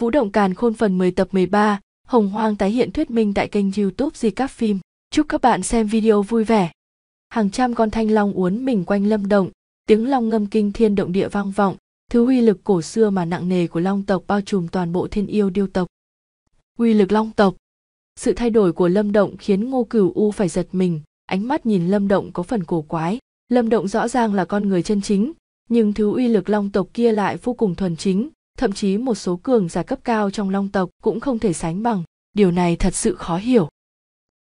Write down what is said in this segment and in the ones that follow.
Vũ động càn khôn phần 10 tập 13, Hồng Hoang tái hiện thuyết minh tại kênh YouTube Di Các Phim. Chúc các bạn xem video vui vẻ. Hàng trăm con thanh long uốn mình quanh Lâm Động, tiếng long ngâm kinh thiên động địa vang vọng, thứ uy lực cổ xưa mà nặng nề của long tộc bao trùm toàn bộ thiên yêu điêu tộc. Uy lực long tộc. Sự thay đổi của Lâm Động khiến Ngô Cửu U phải giật mình, ánh mắt nhìn Lâm Động có phần cổ quái. Lâm Động rõ ràng là con người chân chính, nhưng thứ uy lực long tộc kia lại vô cùng thuần chính, thậm chí một số cường giả cấp cao trong long tộc cũng không thể sánh bằng điều này thật sự khó hiểu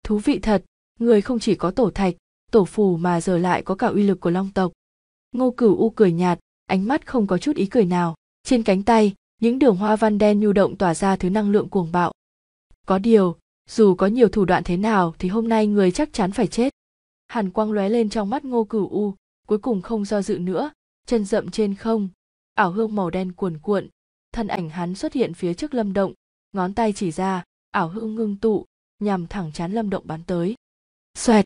thú vị thật người không chỉ có tổ thạch tổ phù mà giờ lại có cả uy lực của long tộc ngô cửu u cười nhạt ánh mắt không có chút ý cười nào trên cánh tay những đường hoa văn đen nhu động tỏa ra thứ năng lượng cuồng bạo có điều dù có nhiều thủ đoạn thế nào thì hôm nay người chắc chắn phải chết hàn quang lóe lên trong mắt ngô cửu u cuối cùng không do dự nữa chân rậm trên không ảo hương màu đen cuồn cuộn thân ảnh hắn xuất hiện phía trước lâm động ngón tay chỉ ra ảo hương ngưng tụ nhằm thẳng chán lâm động bắn tới xoẹt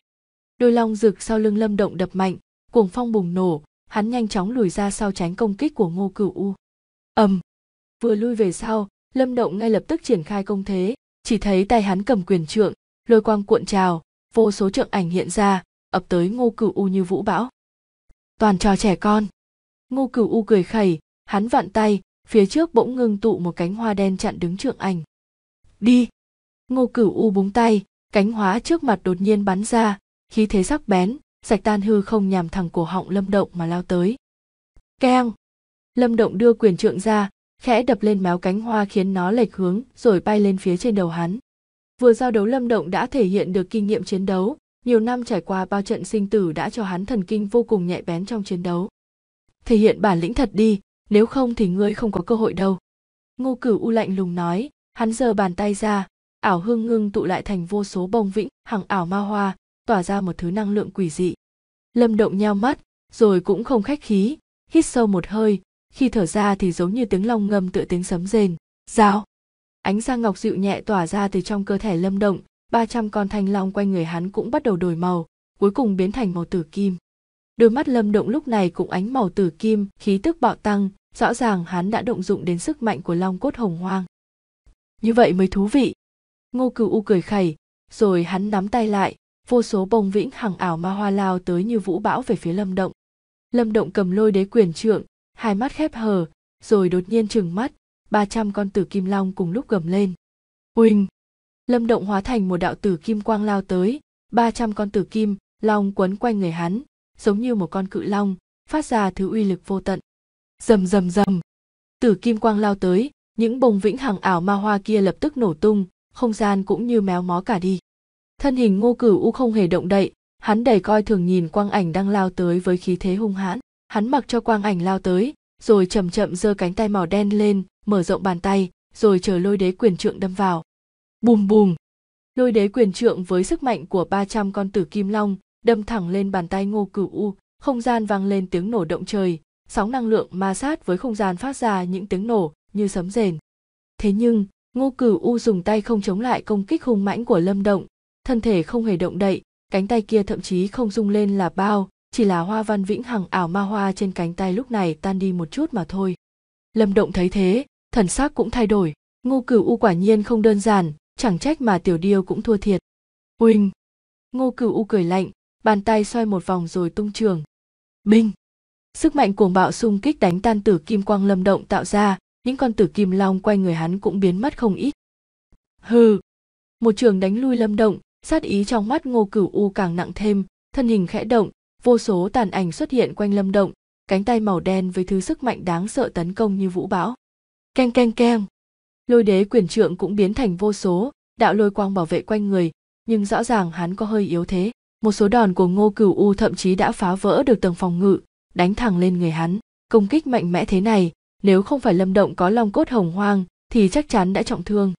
đôi long rực sau lưng lâm động đập mạnh cuồng phong bùng nổ hắn nhanh chóng lùi ra sau tránh công kích của ngô cửu u ầm vừa lui về sau lâm động ngay lập tức triển khai công thế chỉ thấy tay hắn cầm quyền trượng lôi quang cuộn trào vô số trượng ảnh hiện ra ập tới ngô cửu u như vũ bão toàn trò trẻ con ngô cửu u cười khẩy hắn vặn tay phía trước bỗng ngưng tụ một cánh hoa đen chặn đứng trượng ảnh đi ngô cửu u búng tay cánh hóa trước mặt đột nhiên bắn ra khí thế sắc bén sạch tan hư không nhằm thẳng cổ họng lâm động mà lao tới keng lâm động đưa quyền trượng ra khẽ đập lên méo cánh hoa khiến nó lệch hướng rồi bay lên phía trên đầu hắn vừa giao đấu lâm động đã thể hiện được kinh nghiệm chiến đấu nhiều năm trải qua bao trận sinh tử đã cho hắn thần kinh vô cùng nhạy bén trong chiến đấu thể hiện bản lĩnh thật đi nếu không thì ngươi không có cơ hội đâu ngô cửu u lạnh lùng nói hắn giơ bàn tay ra ảo hương ngưng tụ lại thành vô số bông vĩnh hằng ảo ma hoa tỏa ra một thứ năng lượng quỷ dị lâm động nheo mắt rồi cũng không khách khí hít sâu một hơi khi thở ra thì giống như tiếng long ngâm tựa tiếng sấm rền rào ánh sáng ngọc dịu nhẹ tỏa ra từ trong cơ thể lâm động 300 con thanh long quanh người hắn cũng bắt đầu đổi màu cuối cùng biến thành màu tử kim đôi mắt lâm động lúc này cũng ánh màu tử kim khí tức bạo tăng rõ ràng hắn đã động dụng đến sức mạnh của long cốt hồng hoang như vậy mới thú vị ngô cửu u cười khẩy rồi hắn nắm tay lại vô số bông vĩnh hằng ảo ma hoa lao tới như vũ bão về phía lâm động lâm động cầm lôi đế quyền trượng hai mắt khép hờ rồi đột nhiên trừng mắt ba trăm con tử kim long cùng lúc gầm lên huỳnh lâm động hóa thành một đạo tử kim quang lao tới ba trăm con tử kim long quấn quanh người hắn giống như một con cự long phát ra thứ uy lực vô tận rầm rầm rầm tử kim quang lao tới những bông vĩnh hằng ảo ma hoa kia lập tức nổ tung không gian cũng như méo mó cả đi thân hình ngô cửu u không hề động đậy hắn đầy coi thường nhìn quang ảnh đang lao tới với khí thế hung hãn hắn mặc cho quang ảnh lao tới rồi chậm chậm giơ cánh tay màu đen lên mở rộng bàn tay rồi chờ lôi đế quyền trượng đâm vào bùm bùm lôi đế quyền trượng với sức mạnh của 300 con tử kim long đâm thẳng lên bàn tay ngô cửu u không gian vang lên tiếng nổ động trời sóng năng lượng ma sát với không gian phát ra những tiếng nổ như sấm rền. Thế nhưng, Ngô Cửu U dùng tay không chống lại công kích hung mãnh của Lâm Động, thân thể không hề động đậy, cánh tay kia thậm chí không rung lên là bao, chỉ là hoa văn vĩnh hằng ảo ma hoa trên cánh tay lúc này tan đi một chút mà thôi. Lâm Động thấy thế, thần sắc cũng thay đổi, Ngô Cửu U quả nhiên không đơn giản, chẳng trách mà tiểu điêu cũng thua thiệt. Huynh! Ngô Cửu U cười lạnh, bàn tay xoay một vòng rồi tung trường. Binh! Sức mạnh cuồng bạo xung kích đánh tan tử kim quang lâm động tạo ra, những con tử kim long quanh người hắn cũng biến mất không ít. Hừ! Một trường đánh lui lâm động, sát ý trong mắt ngô cửu u càng nặng thêm, thân hình khẽ động, vô số tàn ảnh xuất hiện quanh lâm động, cánh tay màu đen với thứ sức mạnh đáng sợ tấn công như vũ bão. Keng keng keng! Lôi đế quyền trượng cũng biến thành vô số, đạo lôi quang bảo vệ quanh người, nhưng rõ ràng hắn có hơi yếu thế. Một số đòn của Ngô Cửu U thậm chí đã phá vỡ được tầng phòng ngự, đánh thẳng lên người hắn công kích mạnh mẽ thế này nếu không phải lâm động có long cốt hồng hoang thì chắc chắn đã trọng thương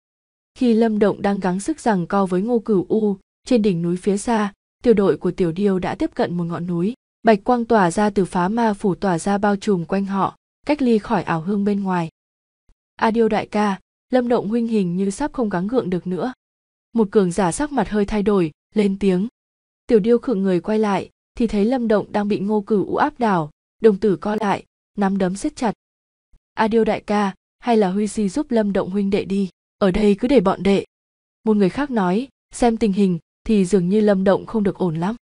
khi lâm động đang gắng sức rằng co với ngô cửu u trên đỉnh núi phía xa tiểu đội của tiểu điêu đã tiếp cận một ngọn núi bạch quang tỏa ra từ phá ma phủ tỏa ra bao trùm quanh họ cách ly khỏi ảo hương bên ngoài a điêu đại ca lâm động huynh hình như sắp không gắng gượng được nữa một cường giả sắc mặt hơi thay đổi lên tiếng tiểu điêu khựng người quay lại thì thấy lâm động đang bị ngô cửu u áp đảo đồng tử co lại nắm đấm siết chặt a điêu đại ca hay là huy si giúp lâm động huynh đệ đi ở đây cứ để bọn đệ một người khác nói xem tình hình thì dường như lâm động không được ổn lắm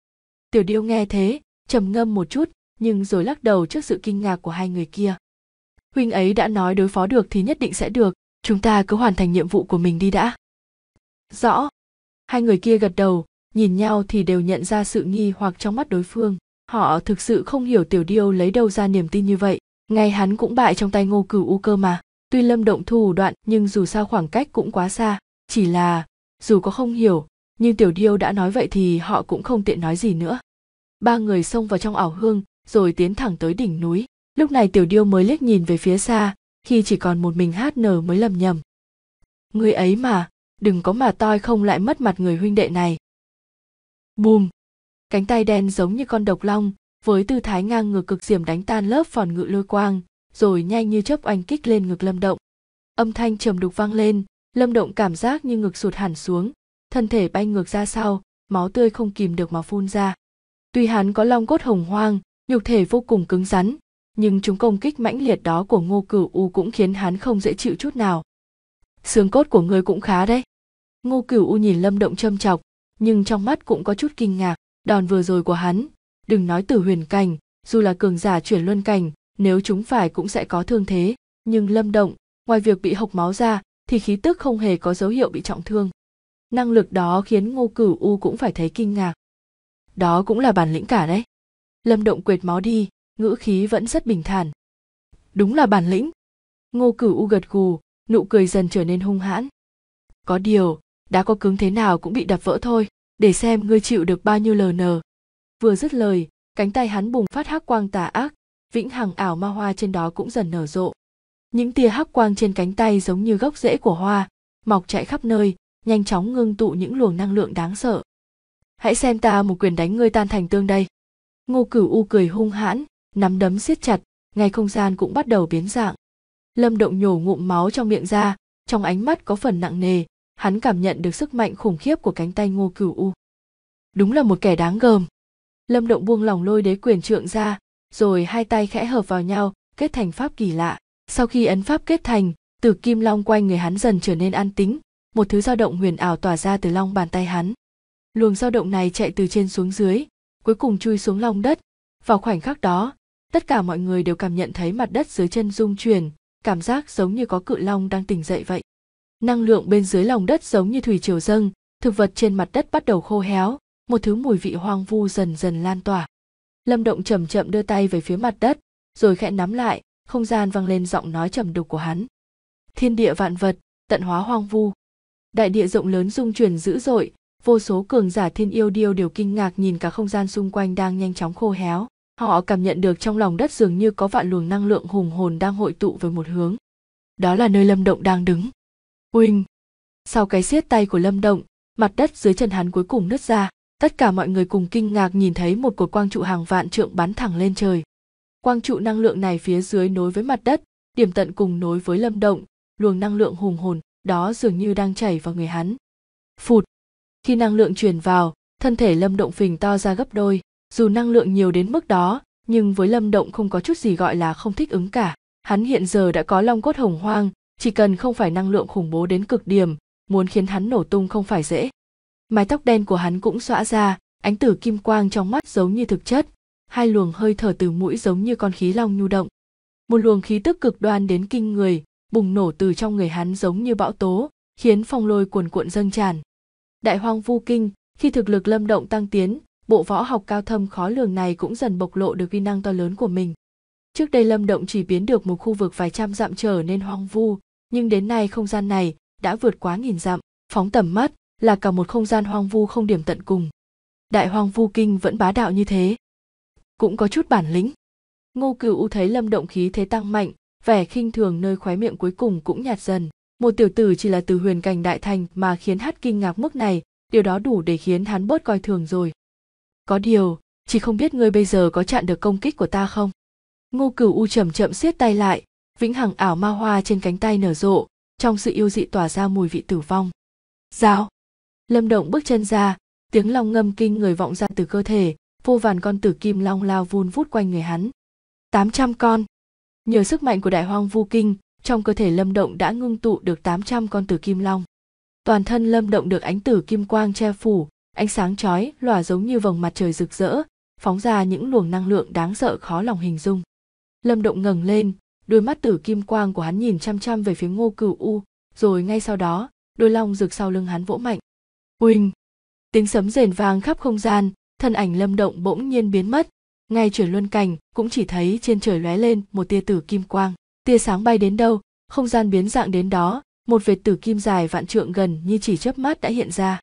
tiểu điêu nghe thế trầm ngâm một chút nhưng rồi lắc đầu trước sự kinh ngạc của hai người kia huynh ấy đã nói đối phó được thì nhất định sẽ được chúng ta cứ hoàn thành nhiệm vụ của mình đi đã rõ hai người kia gật đầu nhìn nhau thì đều nhận ra sự nghi hoặc trong mắt đối phương họ thực sự không hiểu tiểu điêu lấy đâu ra niềm tin như vậy ngay hắn cũng bại trong tay ngô cửu u cơ mà tuy lâm động thủ đoạn nhưng dù sao khoảng cách cũng quá xa chỉ là dù có không hiểu nhưng tiểu điêu đã nói vậy thì họ cũng không tiện nói gì nữa ba người xông vào trong ảo hương rồi tiến thẳng tới đỉnh núi lúc này tiểu điêu mới liếc nhìn về phía xa khi chỉ còn một mình hát nở mới lầm nhầm người ấy mà đừng có mà toi không lại mất mặt người huynh đệ này Bùm! Cánh tay đen giống như con độc long, với tư thái ngang ngược cực diểm đánh tan lớp phòn ngự lôi quang, rồi nhanh như chớp oanh kích lên ngực Lâm Động. Âm thanh trầm đục vang lên, Lâm Động cảm giác như ngực sụt hẳn xuống, thân thể bay ngược ra sau, máu tươi không kìm được mà phun ra. Tuy hắn có long cốt hồng hoang, nhục thể vô cùng cứng rắn, nhưng chúng công kích mãnh liệt đó của Ngô Cửu U cũng khiến hắn không dễ chịu chút nào. Xương cốt của người cũng khá đấy. Ngô Cửu U nhìn Lâm Động châm chọc, nhưng trong mắt cũng có chút kinh ngạc đòn vừa rồi của hắn đừng nói từ huyền cảnh dù là cường giả chuyển luân cảnh nếu chúng phải cũng sẽ có thương thế nhưng lâm động ngoài việc bị hộc máu ra thì khí tức không hề có dấu hiệu bị trọng thương năng lực đó khiến ngô cửu u cũng phải thấy kinh ngạc đó cũng là bản lĩnh cả đấy lâm động quệt máu đi ngữ khí vẫn rất bình thản đúng là bản lĩnh ngô cửu u gật gù nụ cười dần trở nên hung hãn có điều đá có cứng thế nào cũng bị đập vỡ thôi để xem ngươi chịu được bao nhiêu ln vừa dứt lời cánh tay hắn bùng phát hắc quang tà ác vĩnh hằng ảo ma hoa trên đó cũng dần nở rộ những tia hắc quang trên cánh tay giống như gốc rễ của hoa mọc chạy khắp nơi nhanh chóng ngưng tụ những luồng năng lượng đáng sợ hãy xem ta một quyền đánh ngươi tan thành tương đây ngô cửu u cười hung hãn nắm đấm siết chặt ngay không gian cũng bắt đầu biến dạng lâm động nhổ ngụm máu trong miệng ra trong ánh mắt có phần nặng nề hắn cảm nhận được sức mạnh khủng khiếp của cánh tay ngô cửu u đúng là một kẻ đáng gờm lâm động buông lòng lôi đế quyền trượng ra rồi hai tay khẽ hợp vào nhau kết thành pháp kỳ lạ sau khi ấn pháp kết thành từ kim long quanh người hắn dần trở nên an tính một thứ dao động huyền ảo tỏa ra từ long bàn tay hắn luồng dao động này chạy từ trên xuống dưới cuối cùng chui xuống lòng đất vào khoảnh khắc đó tất cả mọi người đều cảm nhận thấy mặt đất dưới chân rung chuyển cảm giác giống như có cự long đang tỉnh dậy vậy năng lượng bên dưới lòng đất giống như thủy triều dâng thực vật trên mặt đất bắt đầu khô héo một thứ mùi vị hoang vu dần dần lan tỏa lâm động chậm chậm đưa tay về phía mặt đất rồi khẽ nắm lại không gian vang lên giọng nói trầm đục của hắn thiên địa vạn vật tận hóa hoang vu đại địa rộng lớn dung chuyển dữ dội vô số cường giả thiên yêu điêu đều kinh ngạc nhìn cả không gian xung quanh đang nhanh chóng khô héo họ cảm nhận được trong lòng đất dường như có vạn luồng năng lượng hùng hồn đang hội tụ về một hướng đó là nơi lâm động đang đứng Uỳnh! Sau cái siết tay của Lâm Động, mặt đất dưới chân hắn cuối cùng nứt ra, tất cả mọi người cùng kinh ngạc nhìn thấy một cột quang trụ hàng vạn trượng bắn thẳng lên trời. Quang trụ năng lượng này phía dưới nối với mặt đất, điểm tận cùng nối với Lâm Động, luồng năng lượng hùng hồn đó dường như đang chảy vào người hắn. Phụt! Khi năng lượng truyền vào, thân thể Lâm Động phình to ra gấp đôi, dù năng lượng nhiều đến mức đó, nhưng với Lâm Động không có chút gì gọi là không thích ứng cả. Hắn hiện giờ đã có long cốt hồng hoang, chỉ cần không phải năng lượng khủng bố đến cực điểm muốn khiến hắn nổ tung không phải dễ mái tóc đen của hắn cũng xõa ra ánh tử kim quang trong mắt giống như thực chất hai luồng hơi thở từ mũi giống như con khí long nhu động một luồng khí tức cực đoan đến kinh người bùng nổ từ trong người hắn giống như bão tố khiến phong lôi cuồn cuộn dâng tràn đại hoang vu kinh khi thực lực lâm động tăng tiến bộ võ học cao thâm khó lường này cũng dần bộc lộ được vi năng to lớn của mình trước đây lâm động chỉ biến được một khu vực vài trăm dặm trở nên hoang vu nhưng đến nay không gian này đã vượt quá nghìn dặm phóng tầm mắt là cả một không gian hoang vu không điểm tận cùng đại hoang vu kinh vẫn bá đạo như thế cũng có chút bản lĩnh ngô cửu u thấy lâm động khí thế tăng mạnh vẻ khinh thường nơi khóe miệng cuối cùng cũng nhạt dần một tiểu tử chỉ là từ huyền cảnh đại thành mà khiến hát kinh ngạc mức này điều đó đủ để khiến hắn bớt coi thường rồi có điều chỉ không biết ngươi bây giờ có chặn được công kích của ta không ngô cửu u chậm chậm siết tay lại vĩnh hằng ảo ma hoa trên cánh tay nở rộ trong sự yêu dị tỏa ra mùi vị tử vong dao lâm động bước chân ra tiếng long ngâm kinh người vọng ra từ cơ thể vô vàn con tử kim long lao vun vút quanh người hắn tám trăm con nhờ sức mạnh của đại hoang vu kinh trong cơ thể lâm động đã ngưng tụ được tám trăm con tử kim long toàn thân lâm động được ánh tử kim quang che phủ ánh sáng chói lòa giống như vầng mặt trời rực rỡ phóng ra những luồng năng lượng đáng sợ khó lòng hình dung lâm động ngẩng lên đôi mắt tử kim quang của hắn nhìn chăm chăm về phía ngô cửu u rồi ngay sau đó đôi long rực sau lưng hắn vỗ mạnh huỳnh tiếng sấm rền vang khắp không gian thân ảnh lâm động bỗng nhiên biến mất ngay chuyển luân cảnh cũng chỉ thấy trên trời lóe lên một tia tử kim quang tia sáng bay đến đâu không gian biến dạng đến đó một vệt tử kim dài vạn trượng gần như chỉ chớp mắt đã hiện ra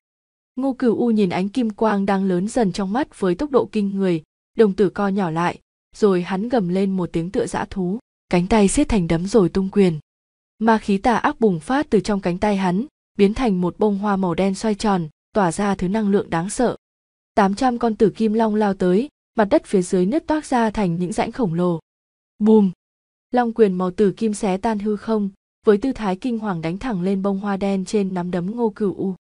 ngô cửu u nhìn ánh kim quang đang lớn dần trong mắt với tốc độ kinh người đồng tử co nhỏ lại rồi hắn gầm lên một tiếng tựa dã thú cánh tay siết thành đấm rồi tung quyền ma khí tà ác bùng phát từ trong cánh tay hắn biến thành một bông hoa màu đen xoay tròn tỏa ra thứ năng lượng đáng sợ 800 con tử kim long lao tới mặt đất phía dưới nứt toác ra thành những rãnh khổng lồ bùm long quyền màu tử kim xé tan hư không với tư thái kinh hoàng đánh thẳng lên bông hoa đen trên nắm đấm ngô cửu u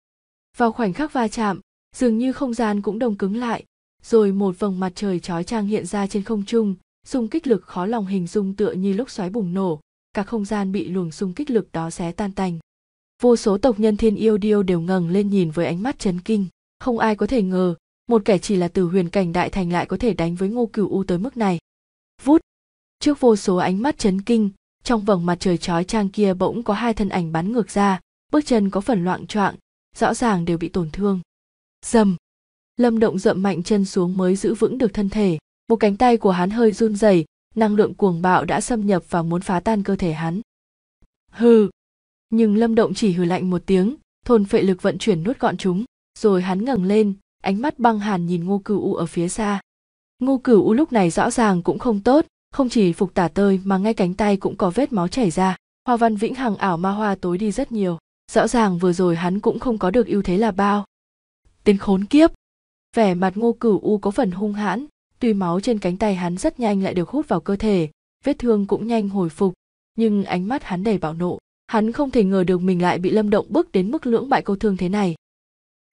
vào khoảnh khắc va chạm dường như không gian cũng đông cứng lại rồi một vầng mặt trời chói trang hiện ra trên không trung xung kích lực khó lòng hình dung tựa như lúc xoáy bùng nổ cả không gian bị luồng xung kích lực đó xé tan tành vô số tộc nhân thiên yêu điêu đều ngẩng lên nhìn với ánh mắt chấn kinh không ai có thể ngờ một kẻ chỉ là từ huyền cảnh đại thành lại có thể đánh với ngô cửu u tới mức này vút trước vô số ánh mắt chấn kinh trong vầng mặt trời chói trang kia bỗng có hai thân ảnh bắn ngược ra bước chân có phần loạn choạng rõ ràng đều bị tổn thương dầm lâm động dậm mạnh chân xuống mới giữ vững được thân thể một cánh tay của hắn hơi run rẩy năng lượng cuồng bạo đã xâm nhập và muốn phá tan cơ thể hắn hừ nhưng lâm động chỉ hừ lạnh một tiếng thôn phệ lực vận chuyển nuốt gọn chúng rồi hắn ngẩng lên ánh mắt băng hàn nhìn ngô cửu u ở phía xa ngô cửu u lúc này rõ ràng cũng không tốt không chỉ phục tả tơi mà ngay cánh tay cũng có vết máu chảy ra hoa văn vĩnh hằng ảo ma hoa tối đi rất nhiều rõ ràng vừa rồi hắn cũng không có được ưu thế là bao tên khốn kiếp vẻ mặt ngô cửu u có phần hung hãn tuy máu trên cánh tay hắn rất nhanh lại được hút vào cơ thể vết thương cũng nhanh hồi phục nhưng ánh mắt hắn đầy bạo nộ hắn không thể ngờ được mình lại bị lâm động bước đến mức lưỡng bại câu thương thế này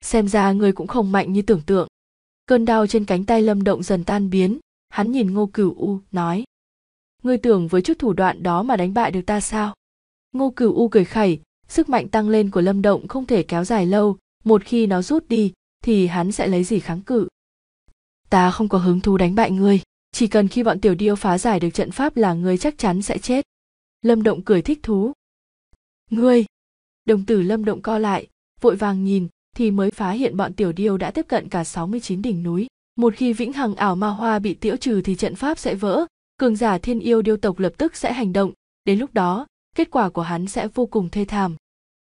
xem ra người cũng không mạnh như tưởng tượng cơn đau trên cánh tay lâm động dần tan biến hắn nhìn ngô cửu u nói ngươi tưởng với chút thủ đoạn đó mà đánh bại được ta sao ngô cửu u cười khẩy sức mạnh tăng lên của lâm động không thể kéo dài lâu một khi nó rút đi thì hắn sẽ lấy gì kháng cự ta không có hứng thú đánh bại ngươi chỉ cần khi bọn tiểu điêu phá giải được trận pháp là ngươi chắc chắn sẽ chết lâm động cười thích thú ngươi đồng tử lâm động co lại vội vàng nhìn thì mới phá hiện bọn tiểu điêu đã tiếp cận cả 69 đỉnh núi một khi vĩnh hằng ảo ma hoa bị tiễu trừ thì trận pháp sẽ vỡ cường giả thiên yêu điêu tộc lập tức sẽ hành động đến lúc đó kết quả của hắn sẽ vô cùng thê thảm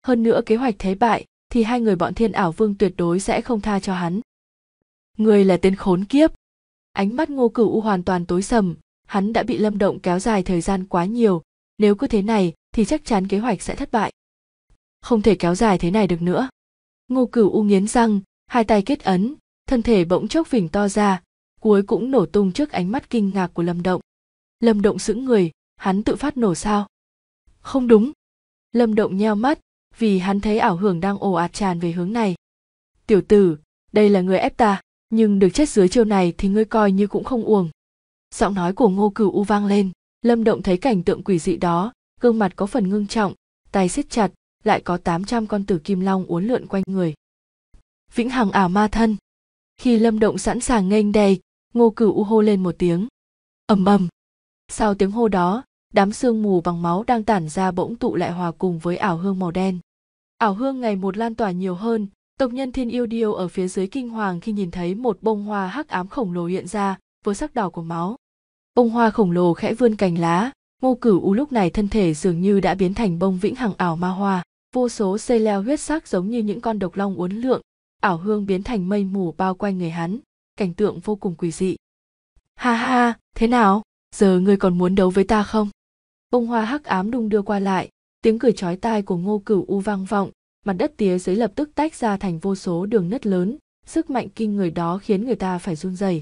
hơn nữa kế hoạch thế bại thì hai người bọn thiên ảo vương tuyệt đối sẽ không tha cho hắn người là tên khốn kiếp ánh mắt ngô cửu u hoàn toàn tối sầm hắn đã bị lâm động kéo dài thời gian quá nhiều nếu cứ thế này thì chắc chắn kế hoạch sẽ thất bại không thể kéo dài thế này được nữa ngô cửu u nghiến răng hai tay kết ấn thân thể bỗng chốc phình to ra cuối cũng nổ tung trước ánh mắt kinh ngạc của lâm động lâm động sững người hắn tự phát nổ sao không đúng lâm động nheo mắt vì hắn thấy ảo hưởng đang ồ ạt tràn về hướng này tiểu tử đây là người ép ta nhưng được chết dưới chiêu này thì ngươi coi như cũng không uổng giọng nói của ngô cửu u vang lên lâm động thấy cảnh tượng quỷ dị đó gương mặt có phần ngưng trọng tay siết chặt lại có 800 con tử kim long uốn lượn quanh người vĩnh hằng ảo ma thân khi lâm động sẵn sàng nghênh đầy ngô cửu u hô lên một tiếng ầm ầm sau tiếng hô đó đám sương mù bằng máu đang tản ra bỗng tụ lại hòa cùng với ảo hương màu đen ảo hương ngày một lan tỏa nhiều hơn Tộc nhân thiên yêu điêu ở phía dưới kinh hoàng khi nhìn thấy một bông hoa hắc ám khổng lồ hiện ra với sắc đỏ của máu. Bông hoa khổng lồ khẽ vươn cành lá, ngô cửu u lúc này thân thể dường như đã biến thành bông vĩnh hằng ảo ma hoa, vô số xây leo huyết sắc giống như những con độc long uốn lượn, ảo hương biến thành mây mù bao quanh người hắn, cảnh tượng vô cùng quỷ dị. Ha ha, thế nào, giờ ngươi còn muốn đấu với ta không? Bông hoa hắc ám đung đưa qua lại, tiếng cười chói tai của ngô cửu u vang vọng, mặt đất tía dưới lập tức tách ra thành vô số đường nứt lớn sức mạnh kinh người đó khiến người ta phải run rẩy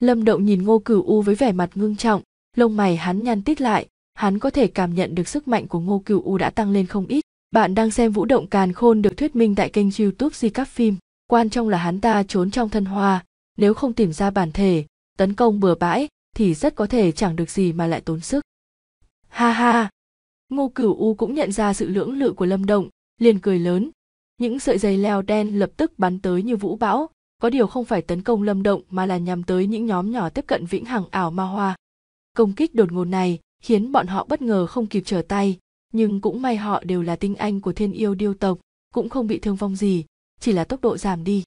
lâm động nhìn ngô cửu u với vẻ mặt ngưng trọng lông mày hắn nhăn tít lại hắn có thể cảm nhận được sức mạnh của ngô cửu u đã tăng lên không ít bạn đang xem vũ động càn khôn được thuyết minh tại kênh youtube di các phim quan trọng là hắn ta trốn trong thân hoa nếu không tìm ra bản thể tấn công bừa bãi thì rất có thể chẳng được gì mà lại tốn sức ha ha ngô cửu u cũng nhận ra sự lưỡng lự của lâm động liền cười lớn những sợi dây leo đen lập tức bắn tới như vũ bão có điều không phải tấn công lâm động mà là nhằm tới những nhóm nhỏ tiếp cận vĩnh hằng ảo ma hoa công kích đột ngột này khiến bọn họ bất ngờ không kịp trở tay nhưng cũng may họ đều là tinh anh của thiên yêu điêu tộc cũng không bị thương vong gì chỉ là tốc độ giảm đi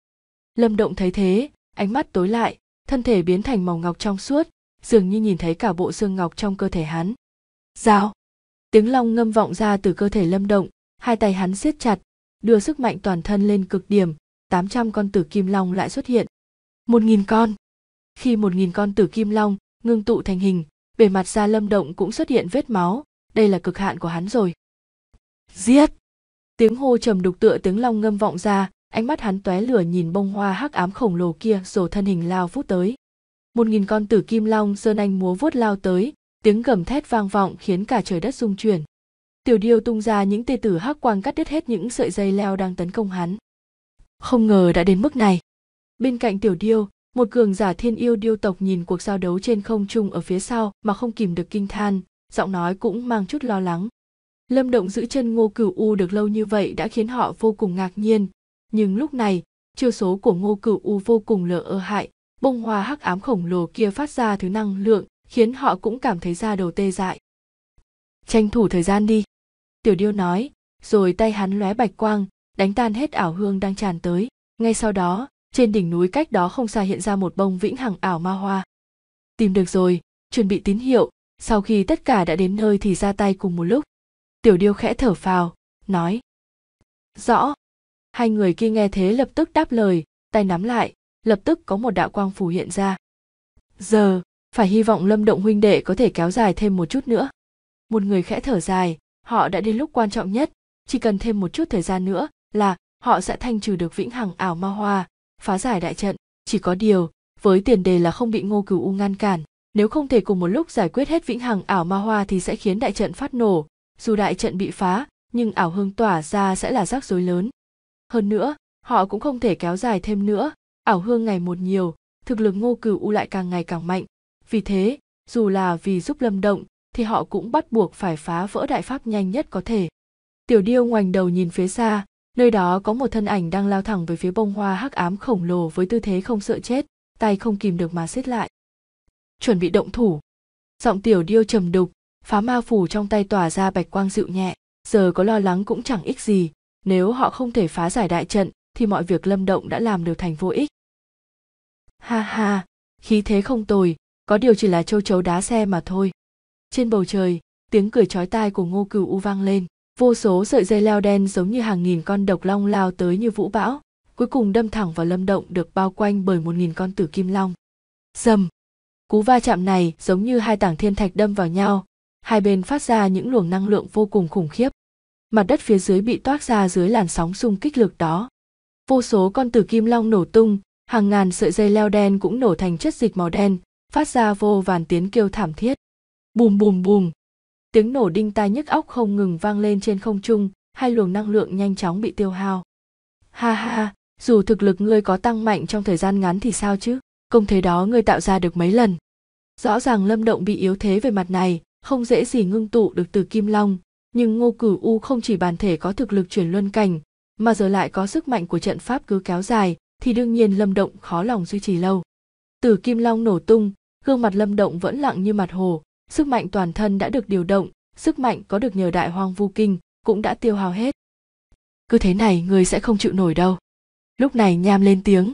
lâm động thấy thế ánh mắt tối lại thân thể biến thành màu ngọc trong suốt dường như nhìn thấy cả bộ xương ngọc trong cơ thể hắn Giao, tiếng long ngâm vọng ra từ cơ thể lâm động hai tay hắn siết chặt đưa sức mạnh toàn thân lên cực điểm 800 con tử kim long lại xuất hiện 1.000 con khi 1.000 con tử kim long ngưng tụ thành hình bề mặt da lâm động cũng xuất hiện vết máu đây là cực hạn của hắn rồi giết tiếng hô trầm đục tựa tiếng long ngâm vọng ra ánh mắt hắn tóe lửa nhìn bông hoa hắc ám khổng lồ kia rồi thân hình lao phút tới một nghìn con tử kim long sơn anh múa vuốt lao tới tiếng gầm thét vang vọng khiến cả trời đất rung chuyển tiểu điêu tung ra những tia tử hắc quang cắt đứt hết những sợi dây leo đang tấn công hắn không ngờ đã đến mức này bên cạnh tiểu điêu một cường giả thiên yêu điêu tộc nhìn cuộc giao đấu trên không trung ở phía sau mà không kìm được kinh than giọng nói cũng mang chút lo lắng lâm động giữ chân ngô cửu u được lâu như vậy đã khiến họ vô cùng ngạc nhiên nhưng lúc này chiêu số của ngô cửu u vô cùng lờ ơ hại bông hoa hắc ám khổng lồ kia phát ra thứ năng lượng khiến họ cũng cảm thấy da đầu tê dại tranh thủ thời gian đi tiểu điêu nói rồi tay hắn lóe bạch quang đánh tan hết ảo hương đang tràn tới ngay sau đó trên đỉnh núi cách đó không xa hiện ra một bông vĩnh hằng ảo ma hoa tìm được rồi chuẩn bị tín hiệu sau khi tất cả đã đến nơi thì ra tay cùng một lúc tiểu điêu khẽ thở phào nói rõ hai người kia nghe thế lập tức đáp lời tay nắm lại lập tức có một đạo quang phủ hiện ra giờ phải hy vọng lâm động huynh đệ có thể kéo dài thêm một chút nữa một người khẽ thở dài họ đã đến lúc quan trọng nhất chỉ cần thêm một chút thời gian nữa là họ sẽ thanh trừ được vĩnh hằng ảo ma hoa phá giải đại trận chỉ có điều với tiền đề là không bị ngô cửu u ngăn cản nếu không thể cùng một lúc giải quyết hết vĩnh hằng ảo ma hoa thì sẽ khiến đại trận phát nổ dù đại trận bị phá nhưng ảo hương tỏa ra sẽ là rắc rối lớn hơn nữa họ cũng không thể kéo dài thêm nữa ảo hương ngày một nhiều thực lực ngô cửu u lại càng ngày càng mạnh vì thế dù là vì giúp lâm động thì họ cũng bắt buộc phải phá vỡ đại pháp nhanh nhất có thể. Tiểu điêu ngoảnh đầu nhìn phía xa, nơi đó có một thân ảnh đang lao thẳng về phía bông hoa hắc ám khổng lồ với tư thế không sợ chết, tay không kìm được mà siết lại. Chuẩn bị động thủ. Giọng tiểu điêu trầm đục, phá ma phủ trong tay tỏa ra bạch quang dịu nhẹ, giờ có lo lắng cũng chẳng ích gì, nếu họ không thể phá giải đại trận thì mọi việc lâm động đã làm đều thành vô ích. Ha ha, khí thế không tồi, có điều chỉ là châu chấu đá xe mà thôi trên bầu trời tiếng cười chói tai của ngô cửu u vang lên vô số sợi dây leo đen giống như hàng nghìn con độc long lao tới như vũ bão cuối cùng đâm thẳng vào lâm động được bao quanh bởi một nghìn con tử kim long dầm cú va chạm này giống như hai tảng thiên thạch đâm vào nhau hai bên phát ra những luồng năng lượng vô cùng khủng khiếp mặt đất phía dưới bị toát ra dưới làn sóng xung kích lực đó vô số con tử kim long nổ tung hàng ngàn sợi dây leo đen cũng nổ thành chất dịch màu đen phát ra vô vàn tiếng kêu thảm thiết bùm bùm bùm tiếng nổ đinh tai nhức óc không ngừng vang lên trên không trung hai luồng năng lượng nhanh chóng bị tiêu hao ha ha dù thực lực ngươi có tăng mạnh trong thời gian ngắn thì sao chứ công thế đó ngươi tạo ra được mấy lần rõ ràng lâm động bị yếu thế về mặt này không dễ gì ngưng tụ được từ kim long nhưng ngô cửu u không chỉ bản thể có thực lực chuyển luân cảnh mà giờ lại có sức mạnh của trận pháp cứ kéo dài thì đương nhiên lâm động khó lòng duy trì lâu từ kim long nổ tung gương mặt lâm động vẫn lặng như mặt hồ sức mạnh toàn thân đã được điều động sức mạnh có được nhờ đại hoang vu kinh cũng đã tiêu hao hết cứ thế này người sẽ không chịu nổi đâu lúc này nham lên tiếng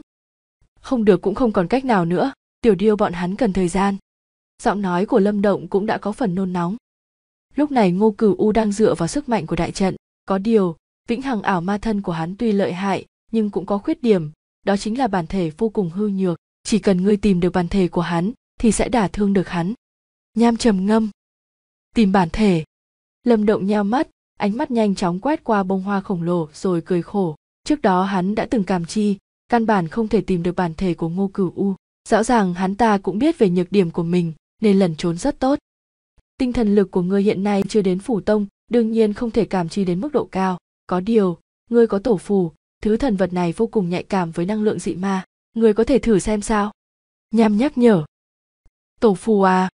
không được cũng không còn cách nào nữa tiểu điêu bọn hắn cần thời gian giọng nói của lâm động cũng đã có phần nôn nóng lúc này ngô cửu u đang dựa vào sức mạnh của đại trận có điều vĩnh hằng ảo ma thân của hắn tuy lợi hại nhưng cũng có khuyết điểm đó chính là bản thể vô cùng hư nhược chỉ cần ngươi tìm được bản thể của hắn thì sẽ đả thương được hắn nham trầm ngâm tìm bản thể lâm động nheo mắt ánh mắt nhanh chóng quét qua bông hoa khổng lồ rồi cười khổ trước đó hắn đã từng cảm chi căn bản không thể tìm được bản thể của ngô cửu u rõ ràng hắn ta cũng biết về nhược điểm của mình nên lẩn trốn rất tốt tinh thần lực của ngươi hiện nay chưa đến phủ tông đương nhiên không thể cảm chi đến mức độ cao có điều ngươi có tổ phù thứ thần vật này vô cùng nhạy cảm với năng lượng dị ma ngươi có thể thử xem sao nham nhắc nhở tổ phù à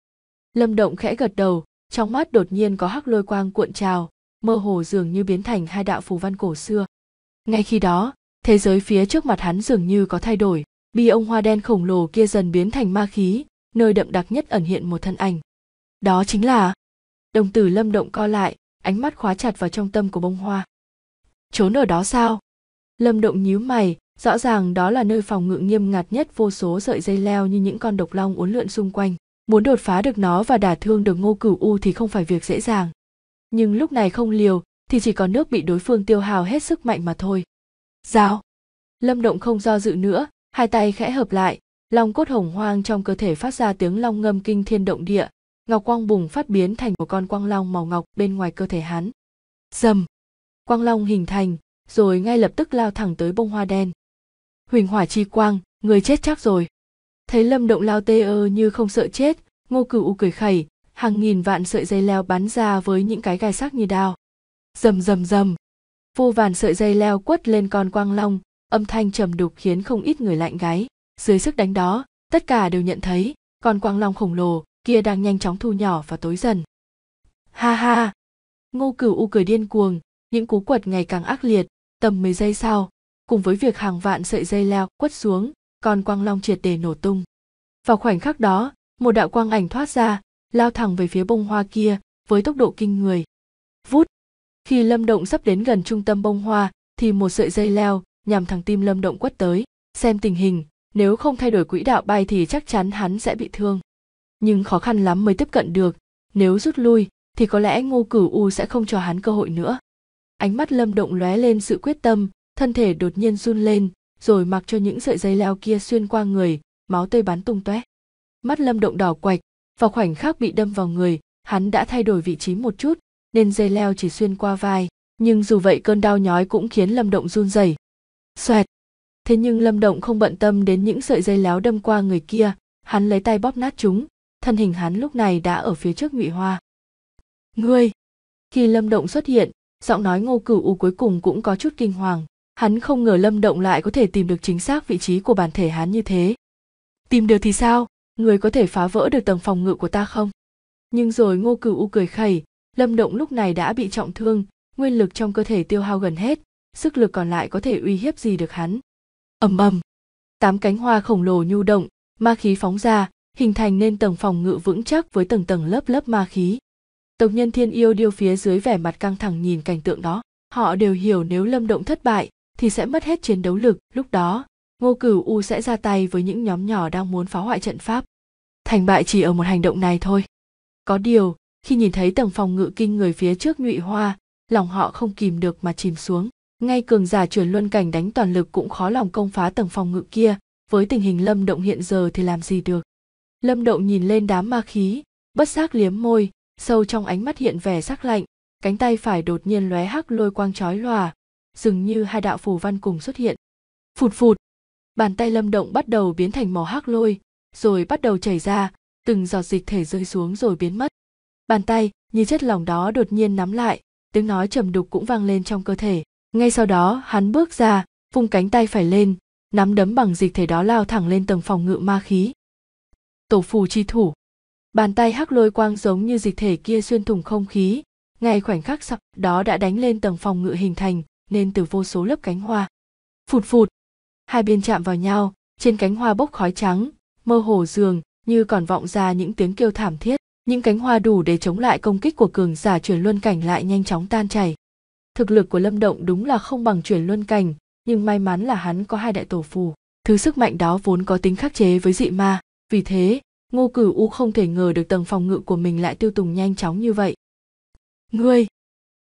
lâm động khẽ gật đầu trong mắt đột nhiên có hắc lôi quang cuộn trào mơ hồ dường như biến thành hai đạo phù văn cổ xưa ngay khi đó thế giới phía trước mặt hắn dường như có thay đổi bi ông hoa đen khổng lồ kia dần biến thành ma khí nơi đậm đặc nhất ẩn hiện một thân ảnh đó chính là đồng tử lâm động co lại ánh mắt khóa chặt vào trong tâm của bông hoa trốn ở đó sao lâm động nhíu mày rõ ràng đó là nơi phòng ngự nghiêm ngặt nhất vô số sợi dây leo như những con độc long uốn lượn xung quanh muốn đột phá được nó và đả thương được ngô cửu u thì không phải việc dễ dàng nhưng lúc này không liều thì chỉ có nước bị đối phương tiêu hào hết sức mạnh mà thôi giao lâm động không do dự nữa hai tay khẽ hợp lại long cốt hồng hoang trong cơ thể phát ra tiếng long ngâm kinh thiên động địa ngọc quang bùng phát biến thành một con quang long màu ngọc bên ngoài cơ thể hắn dầm quang long hình thành rồi ngay lập tức lao thẳng tới bông hoa đen huỳnh hỏa chi quang người chết chắc rồi thấy lâm động lao tê ơ như không sợ chết ngô cửu u cười khẩy hàng nghìn vạn sợi dây leo bắn ra với những cái gai sắc như đao rầm rầm rầm vô vàn sợi dây leo quất lên con quang long âm thanh trầm đục khiến không ít người lạnh gáy dưới sức đánh đó tất cả đều nhận thấy con quang long khổng lồ kia đang nhanh chóng thu nhỏ và tối dần ha ha ngô cửu u cười điên cuồng những cú quật ngày càng ác liệt tầm 10 giây sau cùng với việc hàng vạn sợi dây leo quất xuống còn quang long triệt để nổ tung vào khoảnh khắc đó một đạo quang ảnh thoát ra lao thẳng về phía bông hoa kia với tốc độ kinh người vút khi lâm động sắp đến gần trung tâm bông hoa thì một sợi dây leo nhằm thẳng tim lâm động quất tới xem tình hình nếu không thay đổi quỹ đạo bay thì chắc chắn hắn sẽ bị thương nhưng khó khăn lắm mới tiếp cận được nếu rút lui thì có lẽ ngô cửu u sẽ không cho hắn cơ hội nữa ánh mắt lâm động lóe lên sự quyết tâm thân thể đột nhiên run lên rồi mặc cho những sợi dây leo kia xuyên qua người máu tươi bắn tung tóe mắt lâm động đỏ quạch vào khoảnh khắc bị đâm vào người hắn đã thay đổi vị trí một chút nên dây leo chỉ xuyên qua vai nhưng dù vậy cơn đau nhói cũng khiến lâm động run rẩy xoẹt thế nhưng lâm động không bận tâm đến những sợi dây léo đâm qua người kia hắn lấy tay bóp nát chúng thân hình hắn lúc này đã ở phía trước ngụy hoa ngươi khi lâm động xuất hiện giọng nói ngô cửu u cuối cùng cũng có chút kinh hoàng hắn không ngờ lâm động lại có thể tìm được chính xác vị trí của bản thể hắn như thế tìm được thì sao người có thể phá vỡ được tầng phòng ngự của ta không nhưng rồi ngô cửu u cười khẩy lâm động lúc này đã bị trọng thương nguyên lực trong cơ thể tiêu hao gần hết sức lực còn lại có thể uy hiếp gì được hắn ầm ầm tám cánh hoa khổng lồ nhu động ma khí phóng ra hình thành nên tầng phòng ngự vững chắc với tầng tầng lớp lớp ma khí tộc nhân thiên yêu điêu phía dưới vẻ mặt căng thẳng nhìn cảnh tượng đó họ đều hiểu nếu lâm động thất bại thì sẽ mất hết chiến đấu lực lúc đó ngô cửu u sẽ ra tay với những nhóm nhỏ đang muốn phá hoại trận pháp thành bại chỉ ở một hành động này thôi có điều khi nhìn thấy tầng phòng ngự kinh người phía trước nhụy hoa lòng họ không kìm được mà chìm xuống ngay cường giả chuyển luân cảnh đánh toàn lực cũng khó lòng công phá tầng phòng ngự kia với tình hình lâm động hiện giờ thì làm gì được lâm động nhìn lên đám ma khí bất giác liếm môi sâu trong ánh mắt hiện vẻ sắc lạnh cánh tay phải đột nhiên lóe hắc lôi quang chói lòa dường như hai đạo phù văn cùng xuất hiện phụt phụt bàn tay lâm động bắt đầu biến thành màu hắc lôi rồi bắt đầu chảy ra từng giọt dịch thể rơi xuống rồi biến mất bàn tay như chất lỏng đó đột nhiên nắm lại tiếng nói trầm đục cũng vang lên trong cơ thể ngay sau đó hắn bước ra vung cánh tay phải lên nắm đấm bằng dịch thể đó lao thẳng lên tầng phòng ngự ma khí tổ phù chi thủ bàn tay hắc lôi quang giống như dịch thể kia xuyên thủng không khí ngay khoảnh khắc sập đó đã đánh lên tầng phòng ngự hình thành nên từ vô số lớp cánh hoa. Phụt phụt, hai bên chạm vào nhau, trên cánh hoa bốc khói trắng, mơ hồ dường như còn vọng ra những tiếng kêu thảm thiết, những cánh hoa đủ để chống lại công kích của cường giả chuyển luân cảnh lại nhanh chóng tan chảy. Thực lực của Lâm Động đúng là không bằng chuyển luân cảnh, nhưng may mắn là hắn có hai đại tổ phù, thứ sức mạnh đó vốn có tính khắc chế với dị ma, vì thế, Ngô Cửu U không thể ngờ được tầng phòng ngự của mình lại tiêu tùng nhanh chóng như vậy. Ngươi,